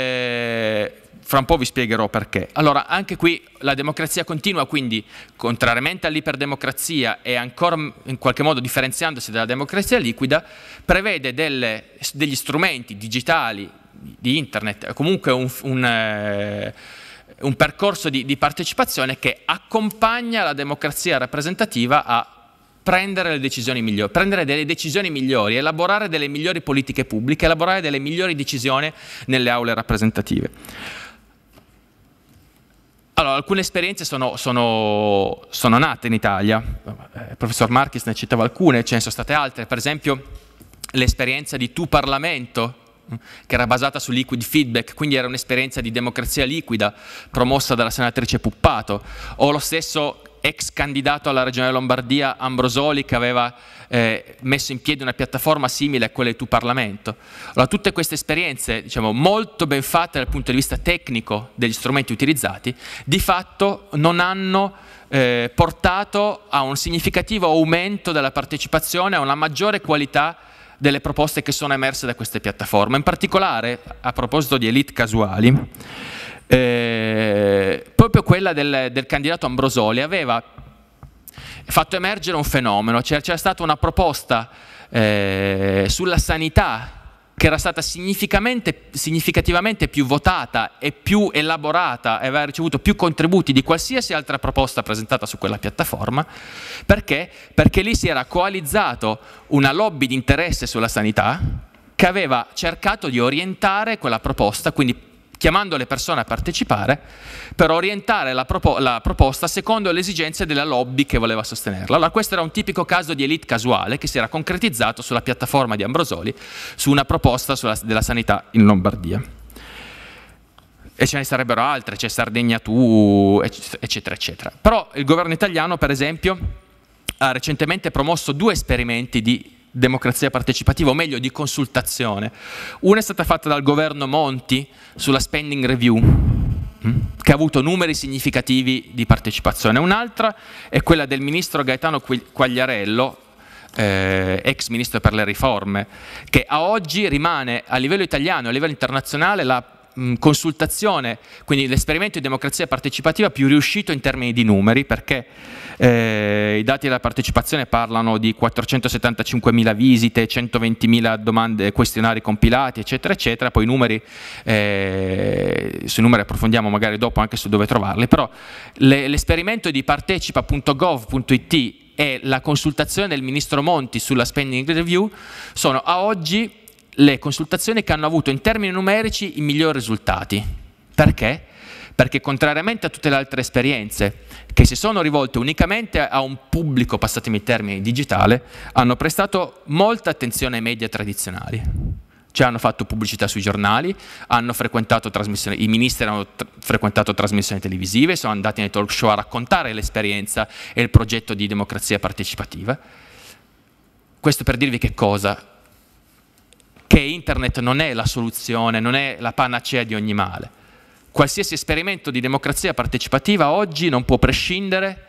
fra un po' vi spiegherò perché. Allora, anche qui la democrazia continua, quindi, contrariamente all'iperdemocrazia e ancora in qualche modo differenziandosi dalla democrazia liquida, prevede delle, degli strumenti digitali di internet, comunque un, un, eh, un percorso di, di partecipazione che accompagna la democrazia rappresentativa a prendere, migliori, prendere delle decisioni migliori, elaborare delle migliori politiche pubbliche, elaborare delle migliori decisioni nelle aule rappresentative. Allora, alcune esperienze sono, sono, sono nate in Italia, il eh, professor Marchis ne citava alcune, ce ne sono state altre, per esempio l'esperienza di Tu Parlamento, mm, che era basata su liquid feedback, quindi era un'esperienza di democrazia liquida promossa dalla senatrice Puppato, o lo stesso ex candidato alla Regione Lombardia Ambrosoli che aveva eh, messo in piedi una piattaforma simile a quella di tu Parlamento. Allora, tutte queste esperienze, diciamo, molto ben fatte dal punto di vista tecnico degli strumenti utilizzati, di fatto non hanno eh, portato a un significativo aumento della partecipazione, a una maggiore qualità delle proposte che sono emerse da queste piattaforme. In particolare, a proposito di elite casuali, eh, proprio quella del, del candidato Ambrosoli, aveva fatto emergere un fenomeno, c'era stata una proposta eh, sulla sanità che era stata significativamente più votata e più elaborata e aveva ricevuto più contributi di qualsiasi altra proposta presentata su quella piattaforma, perché? Perché lì si era coalizzato una lobby di interesse sulla sanità che aveva cercato di orientare quella proposta, quindi chiamando le persone a partecipare per orientare la, propo la, proposta secondo le esigenze della lobby che voleva sostenerla. Allora questo era un tipico caso di elite casuale che si era concretizzato sulla piattaforma di Ambrosoli su una proposta della sanità in Lombardia. E ce ne sarebbero altre, c'è Sardegna Tu, eccetera, eccetera. Però il governo italiano, per esempio, ha recentemente promosso due esperimenti di democrazia partecipativa, o meglio di consultazione. Una è stata fatta dal governo Monti sulla spending review, mm, che ha avuto numeri significativi di partecipazione. Un'altra è quella del ministro Gaetano Quagliarello, eh, ex ministro per le riforme, che a oggi rimane a livello italiano e a livello internazionale la mh, consultazione, quindi l'esperimento di democrazia partecipativa più riuscito in termini di numeri, perché eh, i dati della partecipazione parlano di 475.000 visite, 120.000 domande, questionari compilati, eccetera, eccetera, poi i numeri, eh, sui numeri approfondiamo magari dopo anche su dove trovarli, però l'esperimento di partecipa.gov.it e la consultazione del ministro Monti sulla spending review sono a oggi le consultazioni che hanno avuto in termini numerici i migliori risultati. Perché? Perché contrariamente a tutte le altre esperienze che si sono rivolte unicamente a un pubblico, passatemi i termini, digitale, hanno prestato molta attenzione ai media tradizionali. Cioè hanno fatto pubblicità sui giornali, hanno frequentato trasmissioni, i ministri hanno tr frequentato trasmissioni televisive, sono andati nei talk show a raccontare l'esperienza e il progetto di democrazia partecipativa. Questo per dirvi che cosa? che internet non è la soluzione, non è la panacea di ogni male. Qualsiasi esperimento di democrazia partecipativa oggi non può prescindere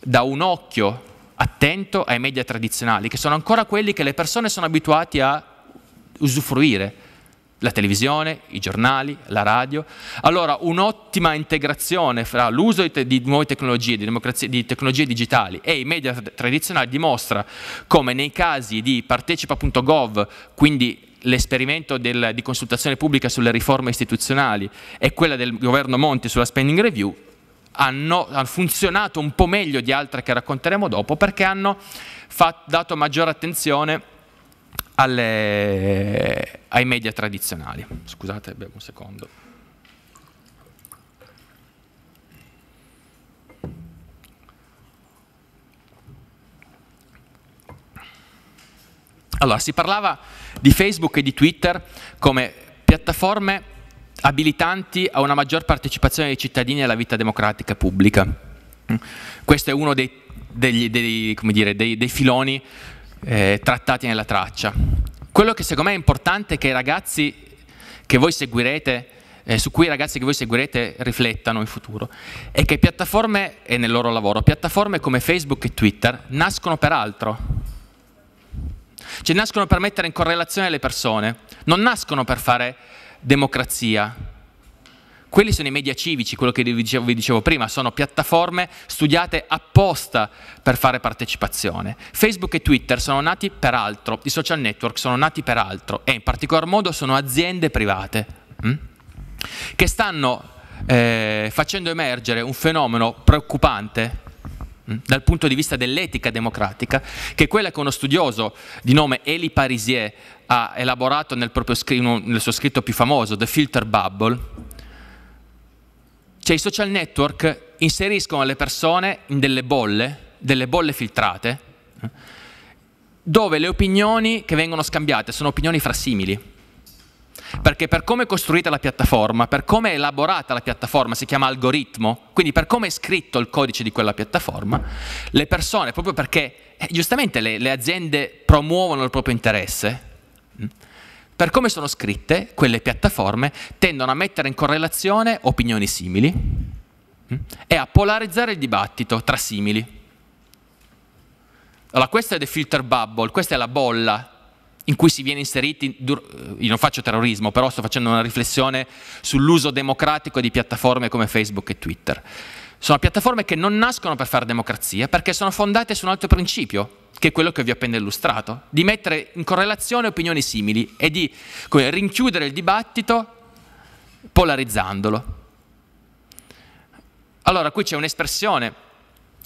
da un occhio attento ai media tradizionali, che sono ancora quelli che le persone sono abituate a usufruire, la televisione, i giornali, la radio. Allora, un'ottima integrazione fra l'uso di nuove tecnologie, di, di, tecnologie digitali e i media tradizionali dimostra come nei casi di partecipa.gov, quindi l'esperimento di consultazione pubblica sulle riforme istituzionali e quella del governo Monti sulla spending review hanno, hanno funzionato un po' meglio di altre che racconteremo dopo perché hanno fatto, dato maggiore attenzione alle, ai media tradizionali. Scusate, bevo un secondo. Allora, si parlava di Facebook e di Twitter come piattaforme abilitanti a una maggior partecipazione dei cittadini alla vita democratica pubblica. Questo è uno dei, degli, dei, dire, dei, dei filoni eh, trattati nella traccia. Quello che secondo me è importante è che i ragazzi che voi seguirete eh, su cui i ragazzi che voi seguirete riflettano in futuro, è che piattaforme, e nel loro lavoro, piattaforme come Facebook e Twitter nascono per altro. Cioè nascono per mettere in correlazione le persone, non nascono per fare democrazia. Quelli sono i media civici, quello che vi dicevo, vi dicevo prima, sono piattaforme studiate apposta per fare partecipazione. Facebook e Twitter sono nati per altro, i social network sono nati per altro e in particolar modo sono aziende private hm? che stanno eh, facendo emergere un fenomeno preoccupante dal punto di vista dell'etica democratica, che è quella che uno studioso di nome Eli Parisier ha elaborato nel, scritto, nel suo scritto più famoso, The Filter Bubble, cioè i social network inseriscono le persone in delle bolle, delle bolle filtrate, dove le opinioni che vengono scambiate sono opinioni frassimili perché per come è costruita la piattaforma, per come è elaborata la piattaforma, si chiama algoritmo, quindi per come è scritto il codice di quella piattaforma, le persone, proprio perché eh, giustamente le, le aziende promuovono il proprio interesse, mm, per come sono scritte, quelle piattaforme tendono a mettere in correlazione opinioni simili mm, e a polarizzare il dibattito tra simili. Allora, questa è the filter bubble, questa è la bolla in cui si viene inseriti, io non faccio terrorismo, però sto facendo una riflessione sull'uso democratico di piattaforme come Facebook e Twitter. Sono piattaforme che non nascono per fare democrazia, perché sono fondate su un altro principio, che è quello che vi ho appena illustrato, di mettere in correlazione opinioni simili e di come, rinchiudere il dibattito polarizzandolo. Allora, qui c'è un'espressione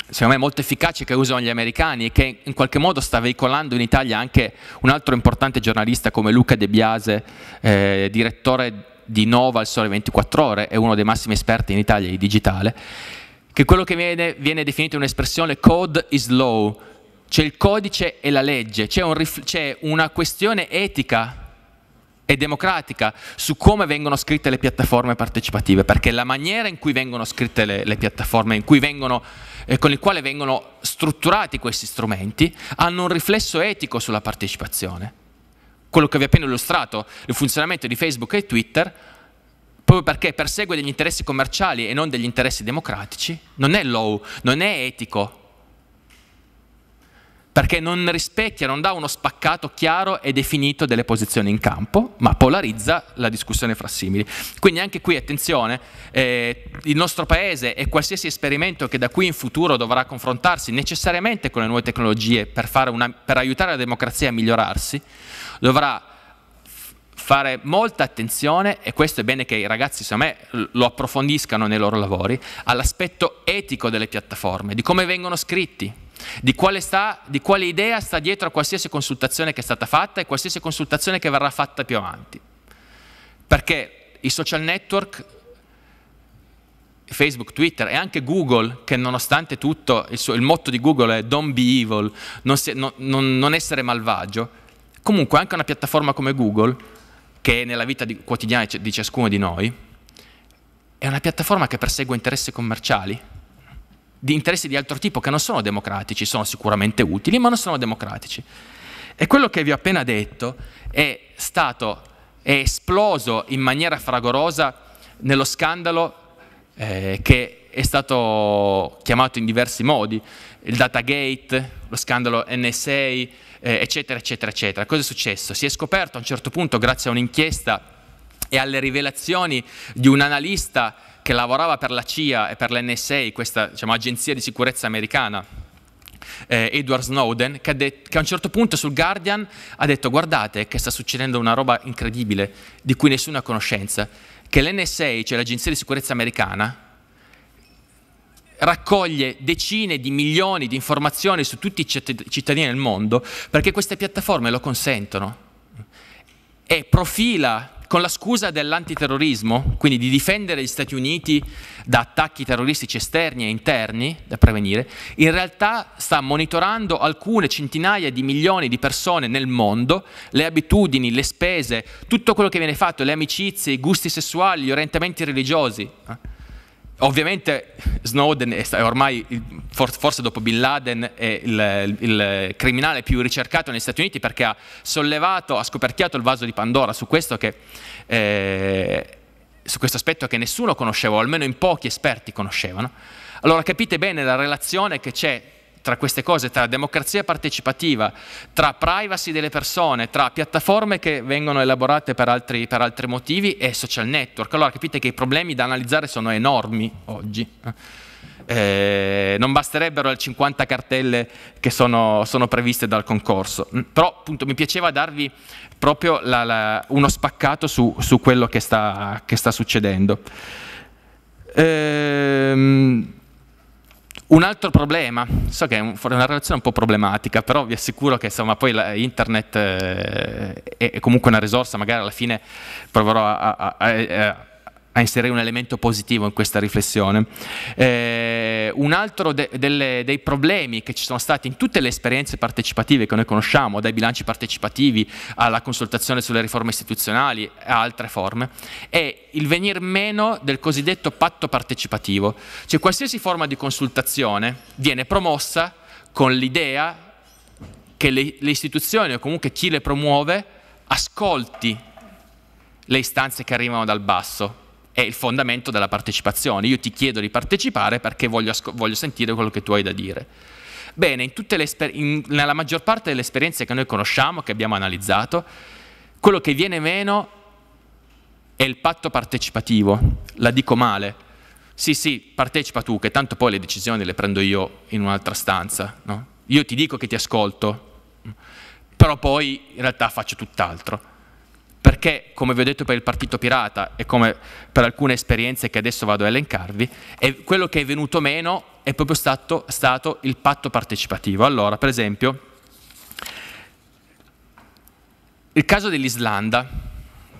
secondo me molto efficace che usano gli americani e che in qualche modo sta veicolando in Italia anche un altro importante giornalista come Luca De Biase, eh, direttore di Nova al Sole 24 Ore e uno dei massimi esperti in Italia di digitale, che quello che viene, viene definito un'espressione code is law, c'è cioè il codice e la legge, c'è un una questione etica e democratica su come vengono scritte le piattaforme partecipative, perché la maniera in cui vengono scritte le, le piattaforme, vengono, eh, con il quale vengono strutturati questi strumenti, hanno un riflesso etico sulla partecipazione. Quello che vi ho appena illustrato, il funzionamento di Facebook e Twitter, proprio perché persegue degli interessi commerciali e non degli interessi democratici, non è low, non è etico, perché non rispecchia, non dà uno spaccato chiaro e definito delle posizioni in campo, ma polarizza la discussione fra simili. Quindi anche qui attenzione, eh, il nostro paese e qualsiasi esperimento che da qui in futuro dovrà confrontarsi necessariamente con le nuove tecnologie per, una, per aiutare la democrazia a migliorarsi, dovrà fare molta attenzione, e questo è bene che i ragazzi secondo me lo approfondiscano nei loro lavori, all'aspetto etico delle piattaforme, di come vengono scritti, di quale, sta, di quale idea sta dietro a qualsiasi consultazione che è stata fatta e qualsiasi consultazione che verrà fatta più avanti. Perché i social network Facebook, Twitter e anche Google, che nonostante tutto il, suo, il motto di Google è don't be evil, non, si, no, non, non, essere malvagio, comunque anche una piattaforma come Google, che è nella vita di, quotidiana di ciascuno di noi, è una piattaforma che persegue interessi commerciali di interessi di altro tipo che non sono democratici, sono sicuramente utili, ma non sono democratici. E quello che vi ho appena detto è stato, è esploso in maniera fragorosa nello scandalo eh, che è stato chiamato in diversi modi, il Datagate, lo scandalo NSA, eh, eccetera, eccetera, eccetera. Cosa è successo? Si è scoperto a un certo punto, grazie a un'inchiesta e alle rivelazioni di un analista che lavorava per la CIA e per l'NSA, questa diciamo, agenzia di sicurezza americana, eh, Edward Snowden, che, che, a un certo punto sul Guardian ha detto guardate che sta succedendo una roba incredibile di cui nessuno ha conoscenza, che l'NSA, cioè l'agenzia di sicurezza americana, raccoglie decine di milioni di informazioni su tutti i cittadini del mondo perché queste piattaforme lo consentono e profila con la scusa dell'antiterrorismo, quindi di difendere gli Stati Uniti da attacchi terroristici esterni e interni da prevenire, in realtà sta monitorando alcune centinaia di milioni di persone nel mondo, le abitudini, le spese, tutto quello che viene fatto, le amicizie, i gusti sessuali, gli orientamenti religiosi. Eh. Ovviamente Snowden è ormai, forse dopo Bin Laden, è il, il, criminale più ricercato negli Stati Uniti perché ha sollevato, ha scoperchiato il vaso di Pandora su questo, che, eh, su questo aspetto che nessuno conosceva, o almeno in pochi esperti conoscevano. Allora capite bene la relazione che c'è tra queste cose, tra democrazia partecipativa, tra privacy delle persone, tra piattaforme che vengono elaborate per altri, per altri motivi e social network. Allora capite che i problemi da analizzare sono enormi oggi. Eh, eh non basterebbero le 50 cartelle che sono, sono, previste dal concorso. Mm, però appunto mi piaceva darvi proprio la, la, uno spaccato su, su, quello che sta, che sta succedendo. Ehm, un altro problema, so che è una relazione un po' problematica, però vi assicuro che insomma, poi internet eh, è, comunque una risorsa, magari alla fine proverò a, a, a a ah, inserire un elemento positivo in questa riflessione. Eh, un altro de, delle, dei problemi che ci sono stati in tutte le esperienze partecipative che noi conosciamo, dai bilanci partecipativi alla consultazione sulle riforme istituzionali a altre forme, è il venir meno del cosiddetto patto partecipativo. Cioè qualsiasi forma di consultazione viene promossa con l'idea che le, le istituzioni o comunque chi le promuove ascolti le istanze che arrivano dal basso, è il fondamento della partecipazione. Io ti chiedo di partecipare perché voglio, voglio sentire quello che tu hai da dire. Bene, in nella maggior parte delle esperienze che noi conosciamo, che abbiamo analizzato, quello che viene meno è il patto partecipativo. La dico male. Sì, sì, partecipa tu, che tanto poi le decisioni le prendo io in un'altra stanza. No? Io ti dico che ti ascolto, però poi in realtà faccio tutt'altro perché, come vi ho detto per il Partito Pirata e come per alcune esperienze che adesso vado a elencarvi, quello che è venuto meno è proprio stato, stato il patto partecipativo. Allora, per esempio, il caso dell'Islanda,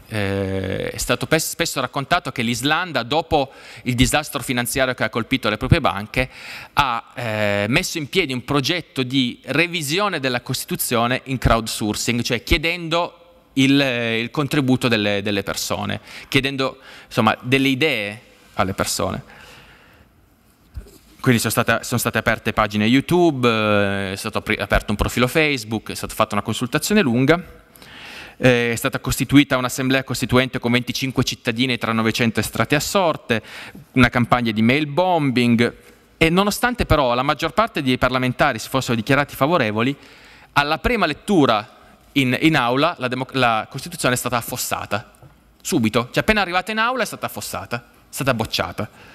eh, è stato spesso raccontato che l'Islanda, dopo il disastro finanziario che ha colpito le proprie banche, ha eh, messo in piedi un progetto di revisione della Costituzione in crowdsourcing, cioè chiedendo il, il contributo delle, delle, persone, chiedendo insomma, delle idee alle persone. Quindi sono state, sono state aperte pagine YouTube, eh, è stato aperto un profilo Facebook, è stata fatta una consultazione lunga eh, è stata costituita un'assemblea costituente con 25 cittadini tra 900 estratti a sorte, una campagna di mail bombing e nonostante però la maggior parte dei parlamentari si fossero dichiarati favorevoli, alla prima lettura in, in aula la, la, Costituzione è stata affossata, subito, cioè appena arrivata in aula è stata affossata, è stata bocciata.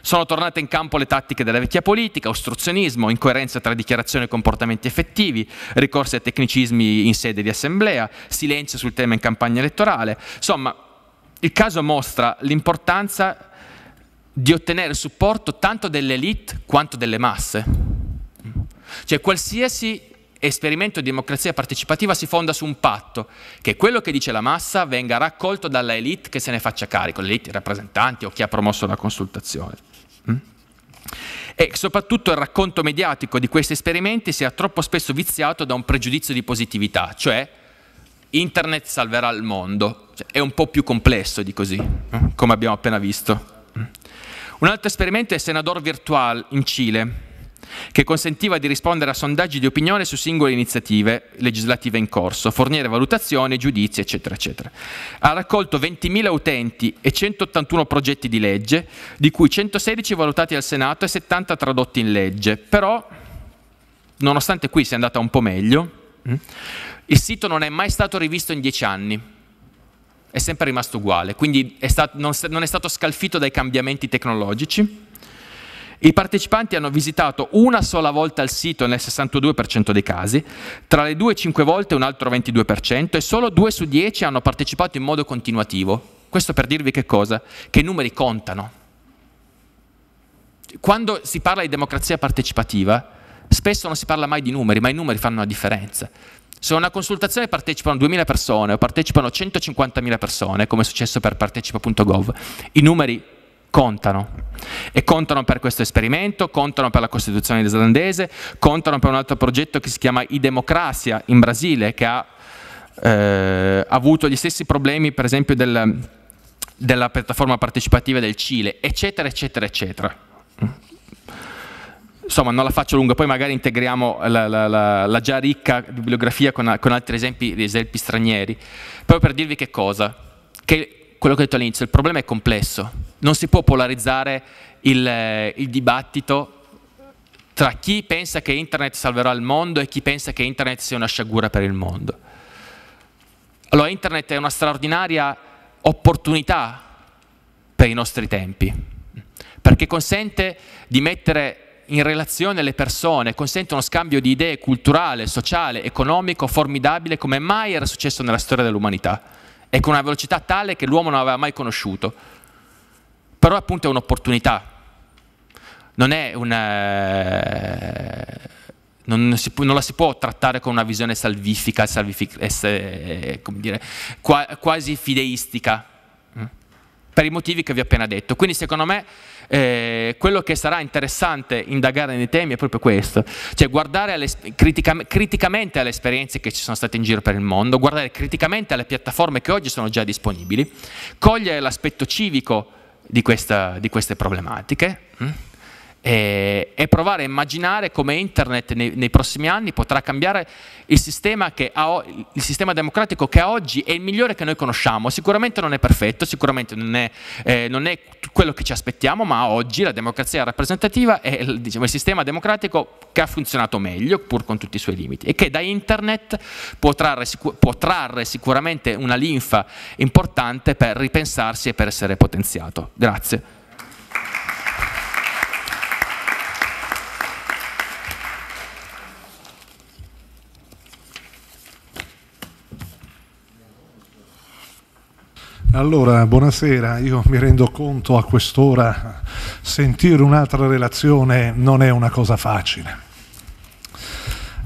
Sono tornate in campo le tattiche della vecchia politica, ostruzionismo, incoerenza tra dichiarazione e comportamenti effettivi, ricorsi a tecnicismi in sede di assemblea, silenzio sul tema in campagna elettorale. Insomma, il caso mostra l'importanza di ottenere supporto tanto dell'elite quanto delle masse. Cioè qualsiasi esperimento di democrazia partecipativa si fonda su un patto, che quello che dice la massa venga raccolto dalla elite che se ne faccia carico, l'elite, i rappresentanti o chi ha promosso la consultazione. Mm? E soprattutto il racconto mediatico di questi esperimenti sia troppo spesso viziato da un pregiudizio di positività, cioè internet salverà il mondo. Cioè, è un po' più complesso di così, mm? come abbiamo appena visto. Mm. Un altro esperimento è il senador virtual in Cile, che consentiva di rispondere a sondaggi di opinione su singole iniziative legislative in corso, fornire valutazioni, giudizi, eccetera, eccetera. Ha raccolto 20.000 utenti e 181 progetti di legge, di cui 116 valutati al Senato e 70 tradotti in legge. Però, nonostante qui sia andata un po' meglio, mm, il sito non è mai stato rivisto in dieci anni è sempre rimasto uguale, quindi è stato, non, non è stato scalfito dai cambiamenti tecnologici i partecipanti hanno visitato una sola volta il sito nel 62% dei casi, tra le due e cinque volte un altro 22% e solo 2 su 10 hanno partecipato in modo continuativo. Questo per dirvi che cosa? Che i numeri contano. Quando si parla di democrazia partecipativa, spesso non si parla mai di numeri, ma i numeri fanno una differenza. Se a una consultazione partecipano 2.000 persone o partecipano 150.000 persone, come è successo per partecipa.gov, i numeri contano. E contano per questo esperimento, contano per la Costituzione islandese, contano per un altro progetto che si chiama I Democrazia in Brasile, che ha eh, avuto gli stessi problemi, per esempio, del, della piattaforma partecipativa del Cile, eccetera, eccetera, eccetera. Insomma, non la faccio lunga, poi magari integriamo la, la, la, la già ricca bibliografia con, con altri esempi, esempi stranieri. Proprio per dirvi che cosa? Che quello che ho detto all'inizio, il problema è complesso non si può polarizzare il, eh, il dibattito tra chi pensa che internet salverà il mondo e chi pensa che internet sia una sciagura per il mondo. Allora internet è una straordinaria opportunità per i nostri tempi, perché consente di mettere in relazione le persone, consente uno scambio di idee culturale, sociale, economico formidabile come mai era successo nella storia dell'umanità e con una velocità tale che l'uomo non aveva mai conosciuto però appunto è un'opportunità, non è una... Eh, non, si, non, la si può trattare con una visione salvifica, salvific, eh, eh dire, qua, quasi fideistica, mm, per i motivi che vi ho appena detto. Quindi secondo me eh, quello che sarà interessante indagare nei temi è proprio questo, cioè guardare alle, critica, criticamente alle esperienze che ci sono state in giro per il mondo, guardare criticamente alle piattaforme che oggi sono già disponibili, cogliere l'aspetto civico di, questa, di queste problematiche. Mm? e, eh, e provare a immaginare come internet nei, nei, prossimi anni potrà cambiare il sistema, ha, il sistema democratico che oggi è il migliore che noi conosciamo. Sicuramente non è perfetto, sicuramente non è, eh, non è quello che ci aspettiamo, ma oggi la democrazia rappresentativa è diciamo, il sistema democratico che ha funzionato meglio, pur con tutti i suoi limiti, e che da internet può trarre, può trarre sicuramente una linfa importante per ripensarsi e per essere potenziato. Grazie. Allora, buonasera, io mi rendo conto a quest'ora sentire un'altra relazione non è una cosa facile.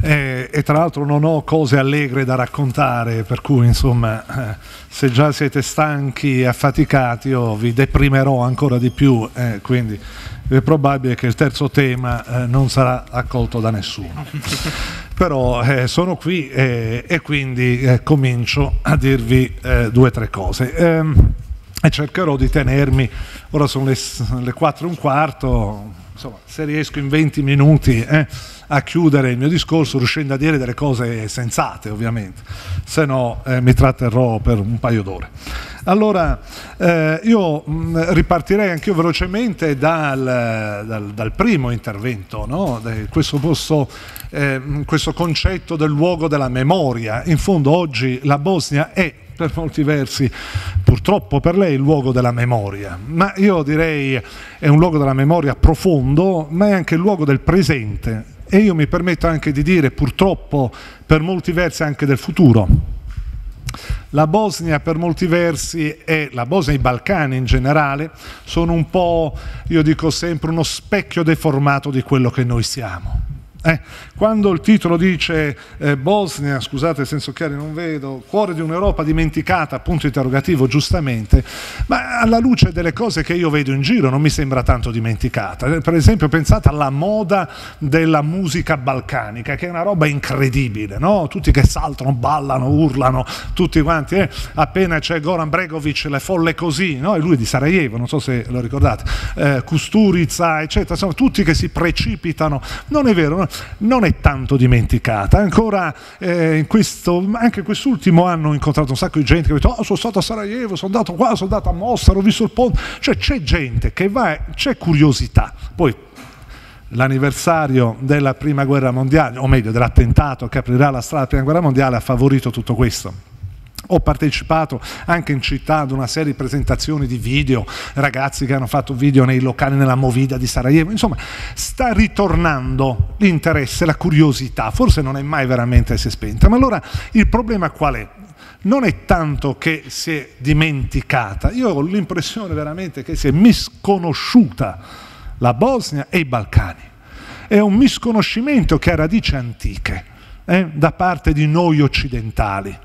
E, e, tra l'altro non ho cose allegre da raccontare, per cui insomma eh, se già siete stanchi e affaticati io vi deprimerò ancora di più, eh, quindi è probabile che il terzo tema eh, non sarà accolto da nessuno però eh, sono qui eh, e quindi eh, comincio a dirvi eh, due o tre cose. Ehm, e cercherò di tenermi, ora sono le, quattro e un quarto, insomma, se riesco in 20 minuti eh, a chiudere il mio discorso riuscendo a dire delle cose sensate ovviamente, se no eh, mi tratterrò per un paio d'ore. Allora eh, io mh, mm, ripartirei io velocemente dal, dal, dal primo intervento, no? questo, posto, eh, mm, questo concetto del luogo della memoria. In fondo oggi la Bosnia è per molti versi, purtroppo per lei, il luogo della memoria, ma io direi è un luogo della memoria profondo, ma è anche il luogo del presente e io mi permetto anche di dire purtroppo per molti versi anche del futuro. La Bosnia per molti versi e la Bosnia e i Balcani in generale sono un po', io dico sempre, uno specchio deformato di quello che noi siamo. Eh? Quando il titolo dice eh, Bosnia, scusate il senso chiaro non vedo, cuore di un'Europa dimenticata, punto interrogativo giustamente, ma alla luce delle cose che io vedo in giro non mi sembra tanto dimenticata. Per esempio pensate alla moda della musica balcanica, che è una roba incredibile, no? tutti che saltano, ballano, urlano, tutti quanti, eh? appena c'è Goran Bregovic, le folle così, no? e lui è di Sarajevo, non so se lo ricordate, eh, Kusturica, eccetera, insomma tutti che si precipitano, non è vero, non è è tanto dimenticata. Ancora eh, in questo, anche quest'ultimo anno ho incontrato un sacco di gente che ha detto oh, sono stato a Sarajevo, sono andato qua, sono andato a Mostar, ho visto il ponte. Cioè c'è gente che va, c'è curiosità. Poi l'anniversario della prima guerra mondiale, o meglio dell'attentato che aprirà la strada alla prima guerra mondiale, ha favorito tutto questo. Ho partecipato anche in città ad una serie di presentazioni di video, ragazzi che hanno fatto video nei locali nella Movida di Sarajevo. Insomma, sta ritornando l'interesse, la curiosità, forse non è mai veramente si è spenta. Ma allora il problema qual è? non è tanto che si è dimenticata, io ho l'impressione veramente che si è misconosciuta la Bosnia e i Balcani. È un misconoscimento che ha radici antiche eh, da parte di noi occidentali.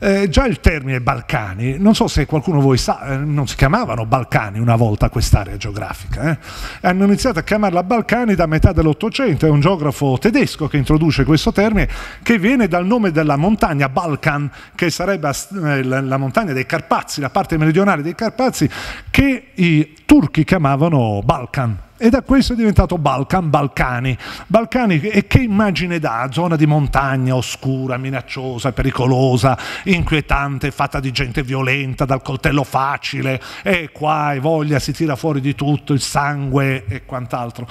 Eh, già il termine Balcani, non so se qualcuno di voi sa, eh, non si chiamavano Balcani una volta quest'area geografica. Eh? Hanno iniziato a chiamarla Balcani da metà dell'Ottocento, è un geografo tedesco che introduce questo termine che viene dal nome della montagna Balkan, che sarebbe eh, la, la montagna dei Carpazi, la parte meridionale dei Carpazi, che i turchi chiamavano Balkan e da questo è diventato Balkan, Balcani. Balcani e che immagine dà? Zona di montagna oscura, minacciosa, pericolosa, inquietante, fatta di gente violenta, dal coltello facile, e qua e voglia si tira fuori di tutto, il sangue e quant'altro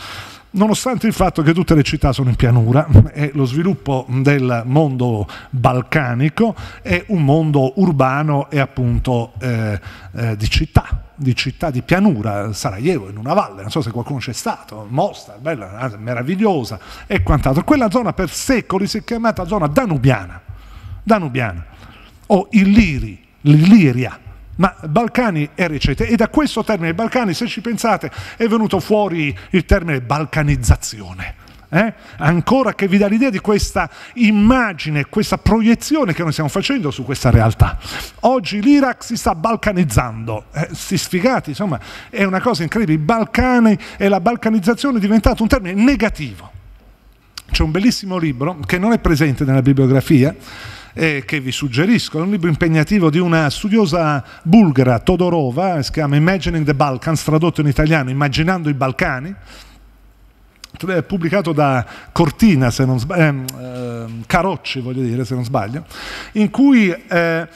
nonostante il fatto che tutte le città sono in pianura e eh, lo sviluppo del mondo balcanico è un mondo urbano e appunto eh, eh, di città, di città di pianura, Sarajevo in una valle, non so se qualcuno c'è stato, Mostar, bella, ah, meravigliosa e quant'altro. Quella zona per secoli si è chiamata zona danubiana, danubiana o Illiri, l'Illiria ma Balcani è ricette. E da questo termine Balcani, se ci pensate, è venuto fuori il termine balcanizzazione. Eh? Ancora che vi dà l'idea di questa immagine, questa proiezione che noi stiamo facendo su questa realtà. Oggi l'Iraq si sta balcanizzando, eh, si sfigati, insomma, è una cosa incredibile. I Balcani e la balcanizzazione è diventato un termine negativo. C'è un bellissimo libro che non è presente nella bibliografia, eh, che vi suggerisco. È un libro impegnativo di una studiosa bulgara, Todorova, si chiama Imagining the Balkans, tradotto in italiano, Immaginando i Balcani, pubblicato da Cortina, se non sbaglio, eh, ehm, Carocci, voglio dire, se non sbaglio, in cui... Eh,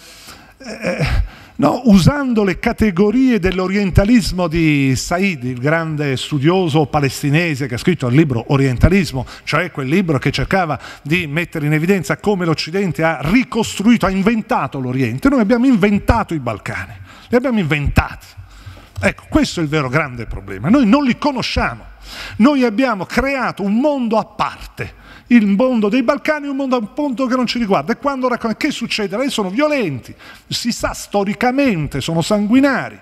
eh No, usando le categorie dell'orientalismo di Said, il grande studioso palestinese che ha scritto il libro Orientalismo, cioè quel libro che cercava di mettere in evidenza come l'Occidente ha ricostruito, ha inventato l'Oriente, noi abbiamo inventato i Balcani, li abbiamo inventati. Ecco, questo è il vero grande problema, noi non li conosciamo, noi abbiamo creato un mondo a parte il mondo dei Balcani è un mondo appunto che non ci riguarda. E quando raccontano che succede? Lei sono violenti, si sa storicamente, sono sanguinari.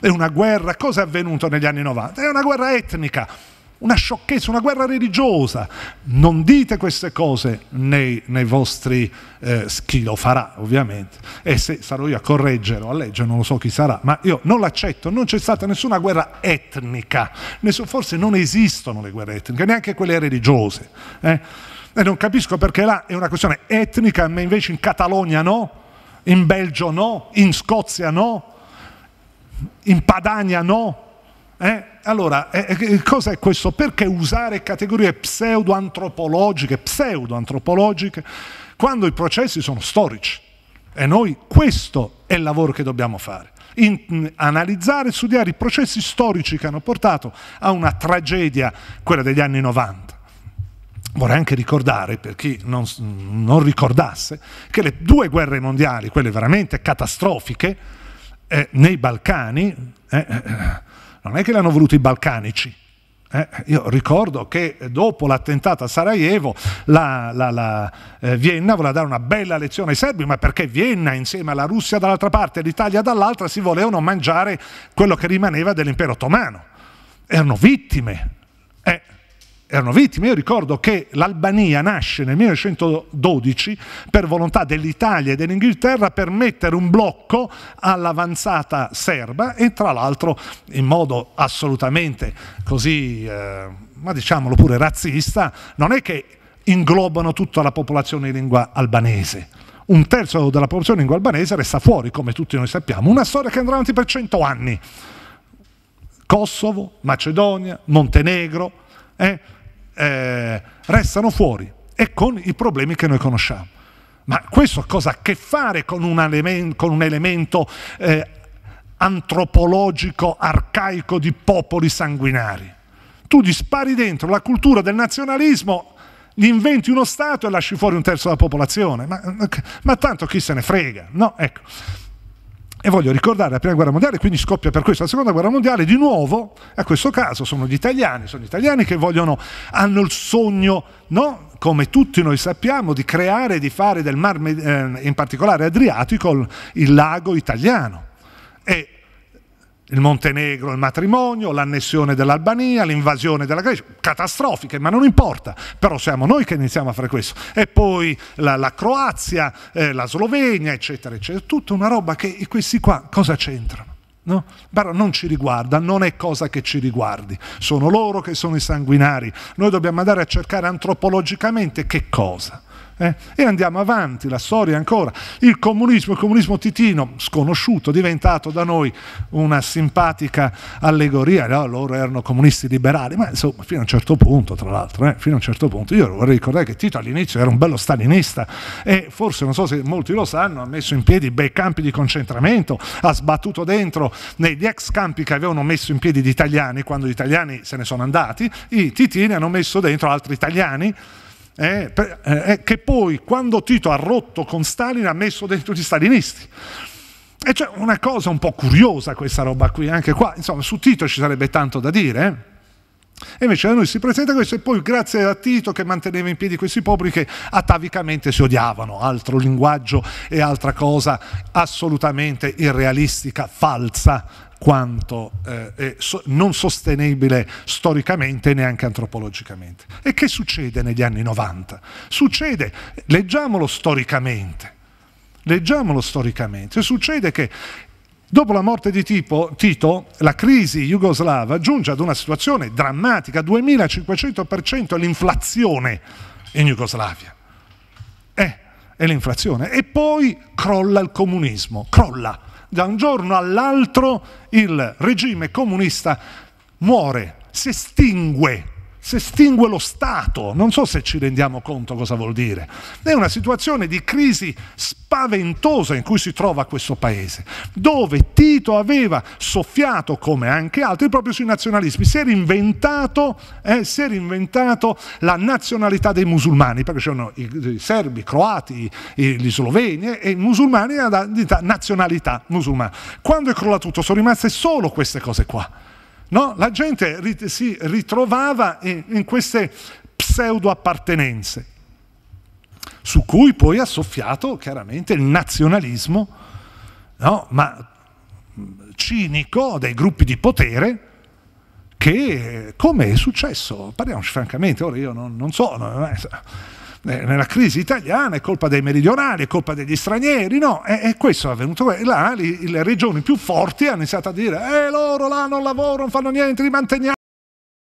È una guerra, cosa è avvenuto negli anni 90? È una guerra etnica, una sciocchezza, una guerra religiosa. Non dite queste cose nei, nei vostri, eh, chi lo farà ovviamente, e se sarò io a correggere o a leggere, non lo so chi sarà, ma io non l'accetto, non c'è stata nessuna guerra etnica, forse non esistono le guerre etniche, neanche quelle religiose. Eh? E non capisco perché là è una questione etnica, ma invece in Catalogna no, in Belgio no, in Scozia no, in Padania no, eh? Allora, eh, eh è questo? Perché usare categorie pseudo-antropologiche, quando i processi sono storici? E noi questo è il lavoro che dobbiamo fare. In, analizzare e studiare i processi storici che hanno portato a una tragedia, quella degli anni 90. Vorrei anche ricordare, per chi non, non ricordasse, che le due guerre mondiali, quelle veramente catastrofiche, eh, nei Balcani, eh, eh non è che l'hanno voluto i balcanici. Eh, io ricordo che dopo l'attentato a Sarajevo la, la, la eh, Vienna voleva dare una bella lezione ai serbi, ma perché Vienna insieme alla Russia dall'altra parte e l'Italia dall'altra si volevano mangiare quello che rimaneva dell'impero ottomano. Erano vittime erano vittime. Io ricordo che l'Albania nasce nel 1912 per volontà dell'Italia e dell'Inghilterra per mettere un blocco all'avanzata serba e tra l'altro in modo assolutamente così, eh, ma diciamolo pure razzista, non è che inglobano tutta la popolazione in lingua albanese. Un terzo della popolazione in lingua albanese resta fuori, come tutti noi sappiamo. Una storia che andrà avanti per cento anni. Kosovo, Macedonia, Montenegro, eh? eh, restano fuori e con i problemi che noi conosciamo. Ma questo cosa ha a che fare con un, element, con un elemento eh, antropologico arcaico di popoli sanguinari? Tu gli spari dentro la cultura del nazionalismo, gli inventi uno Stato e lasci fuori un terzo della popolazione. Ma, ma tanto chi se ne frega? No, ecco. E voglio ricordare la prima guerra mondiale, quindi scoppia per questo la seconda guerra mondiale, di nuovo, a questo caso sono gli italiani, sono gli italiani che vogliono, hanno il sogno, no? come tutti noi sappiamo, di creare, e di fare del mar, eh, in particolare Adriatico, il lago italiano. E il Montenegro, il matrimonio, l'annessione dell'Albania, l'invasione della Grecia, catastrofiche, ma non importa, però siamo noi che iniziamo a fare questo. E poi la, la Croazia, eh, la Slovenia, eccetera, eccetera, tutta una roba che questi qua cosa c'entrano? No? Però non ci riguarda, non è cosa che ci riguardi, sono loro che sono i sanguinari, noi dobbiamo andare a cercare antropologicamente che cosa eh? E andiamo avanti, la storia ancora. Il comunismo, il comunismo titino, sconosciuto, diventato da noi una simpatica allegoria, no? loro erano comunisti liberali, ma insomma fino a un certo punto, tra l'altro, eh? fino a un certo punto. Io vorrei ricordare che Tito all'inizio era un bello stalinista e forse, non so se molti lo sanno, ha messo in piedi bei campi di concentramento, ha sbattuto dentro negli ex campi che avevano messo in piedi gli italiani quando gli italiani se ne sono andati, i titini hanno messo dentro altri italiani eh, eh, eh, che poi quando Tito ha rotto con Stalin ha messo dentro gli stalinisti. E c'è una cosa un po' curiosa questa roba qui, anche qua, insomma, su Tito ci sarebbe tanto da dire. E eh. invece da noi si presenta questo e poi grazie a Tito che manteneva in piedi questi popoli che atavicamente si odiavano, altro linguaggio e altra cosa assolutamente irrealistica, falsa quanto eh, so non sostenibile storicamente e neanche antropologicamente. E che succede negli anni 90? Succede, leggiamolo storicamente, leggiamolo storicamente, succede che Dopo la morte di tipo, Tito, la crisi jugoslava giunge ad una situazione drammatica, 2500% l'inflazione in Jugoslavia. Eh, è l'inflazione. E poi crolla il comunismo, crolla da un giorno all'altro il regime comunista muore, si estingue si estingue lo Stato. Non so se ci rendiamo conto cosa vuol dire. È una situazione di crisi spaventosa in cui si trova questo paese, dove Tito aveva soffiato, come anche altri, proprio sui nazionalismi. Si era inventato, eh, si era inventato la nazionalità dei musulmani, perché c'erano i, i serbi, i croati, i, gli sloveni e i musulmani, la nazionalità musulmana. Quando è crollato tutto sono rimaste solo queste cose qua. No? La gente rit- si ritrovava in, in queste pseudo appartenenze, su cui poi ha soffiato chiaramente il nazionalismo, no? ma cinico dei gruppi di potere che, come è successo, parliamoci francamente, ora io non, non so, non, eh, nella crisi italiana, è colpa dei meridionali, è colpa degli stranieri, no, è, è questo avvenuto. Là le, le regioni più forti hanno iniziato a dire, eh loro là non lavorano, non fanno niente, li manteniamo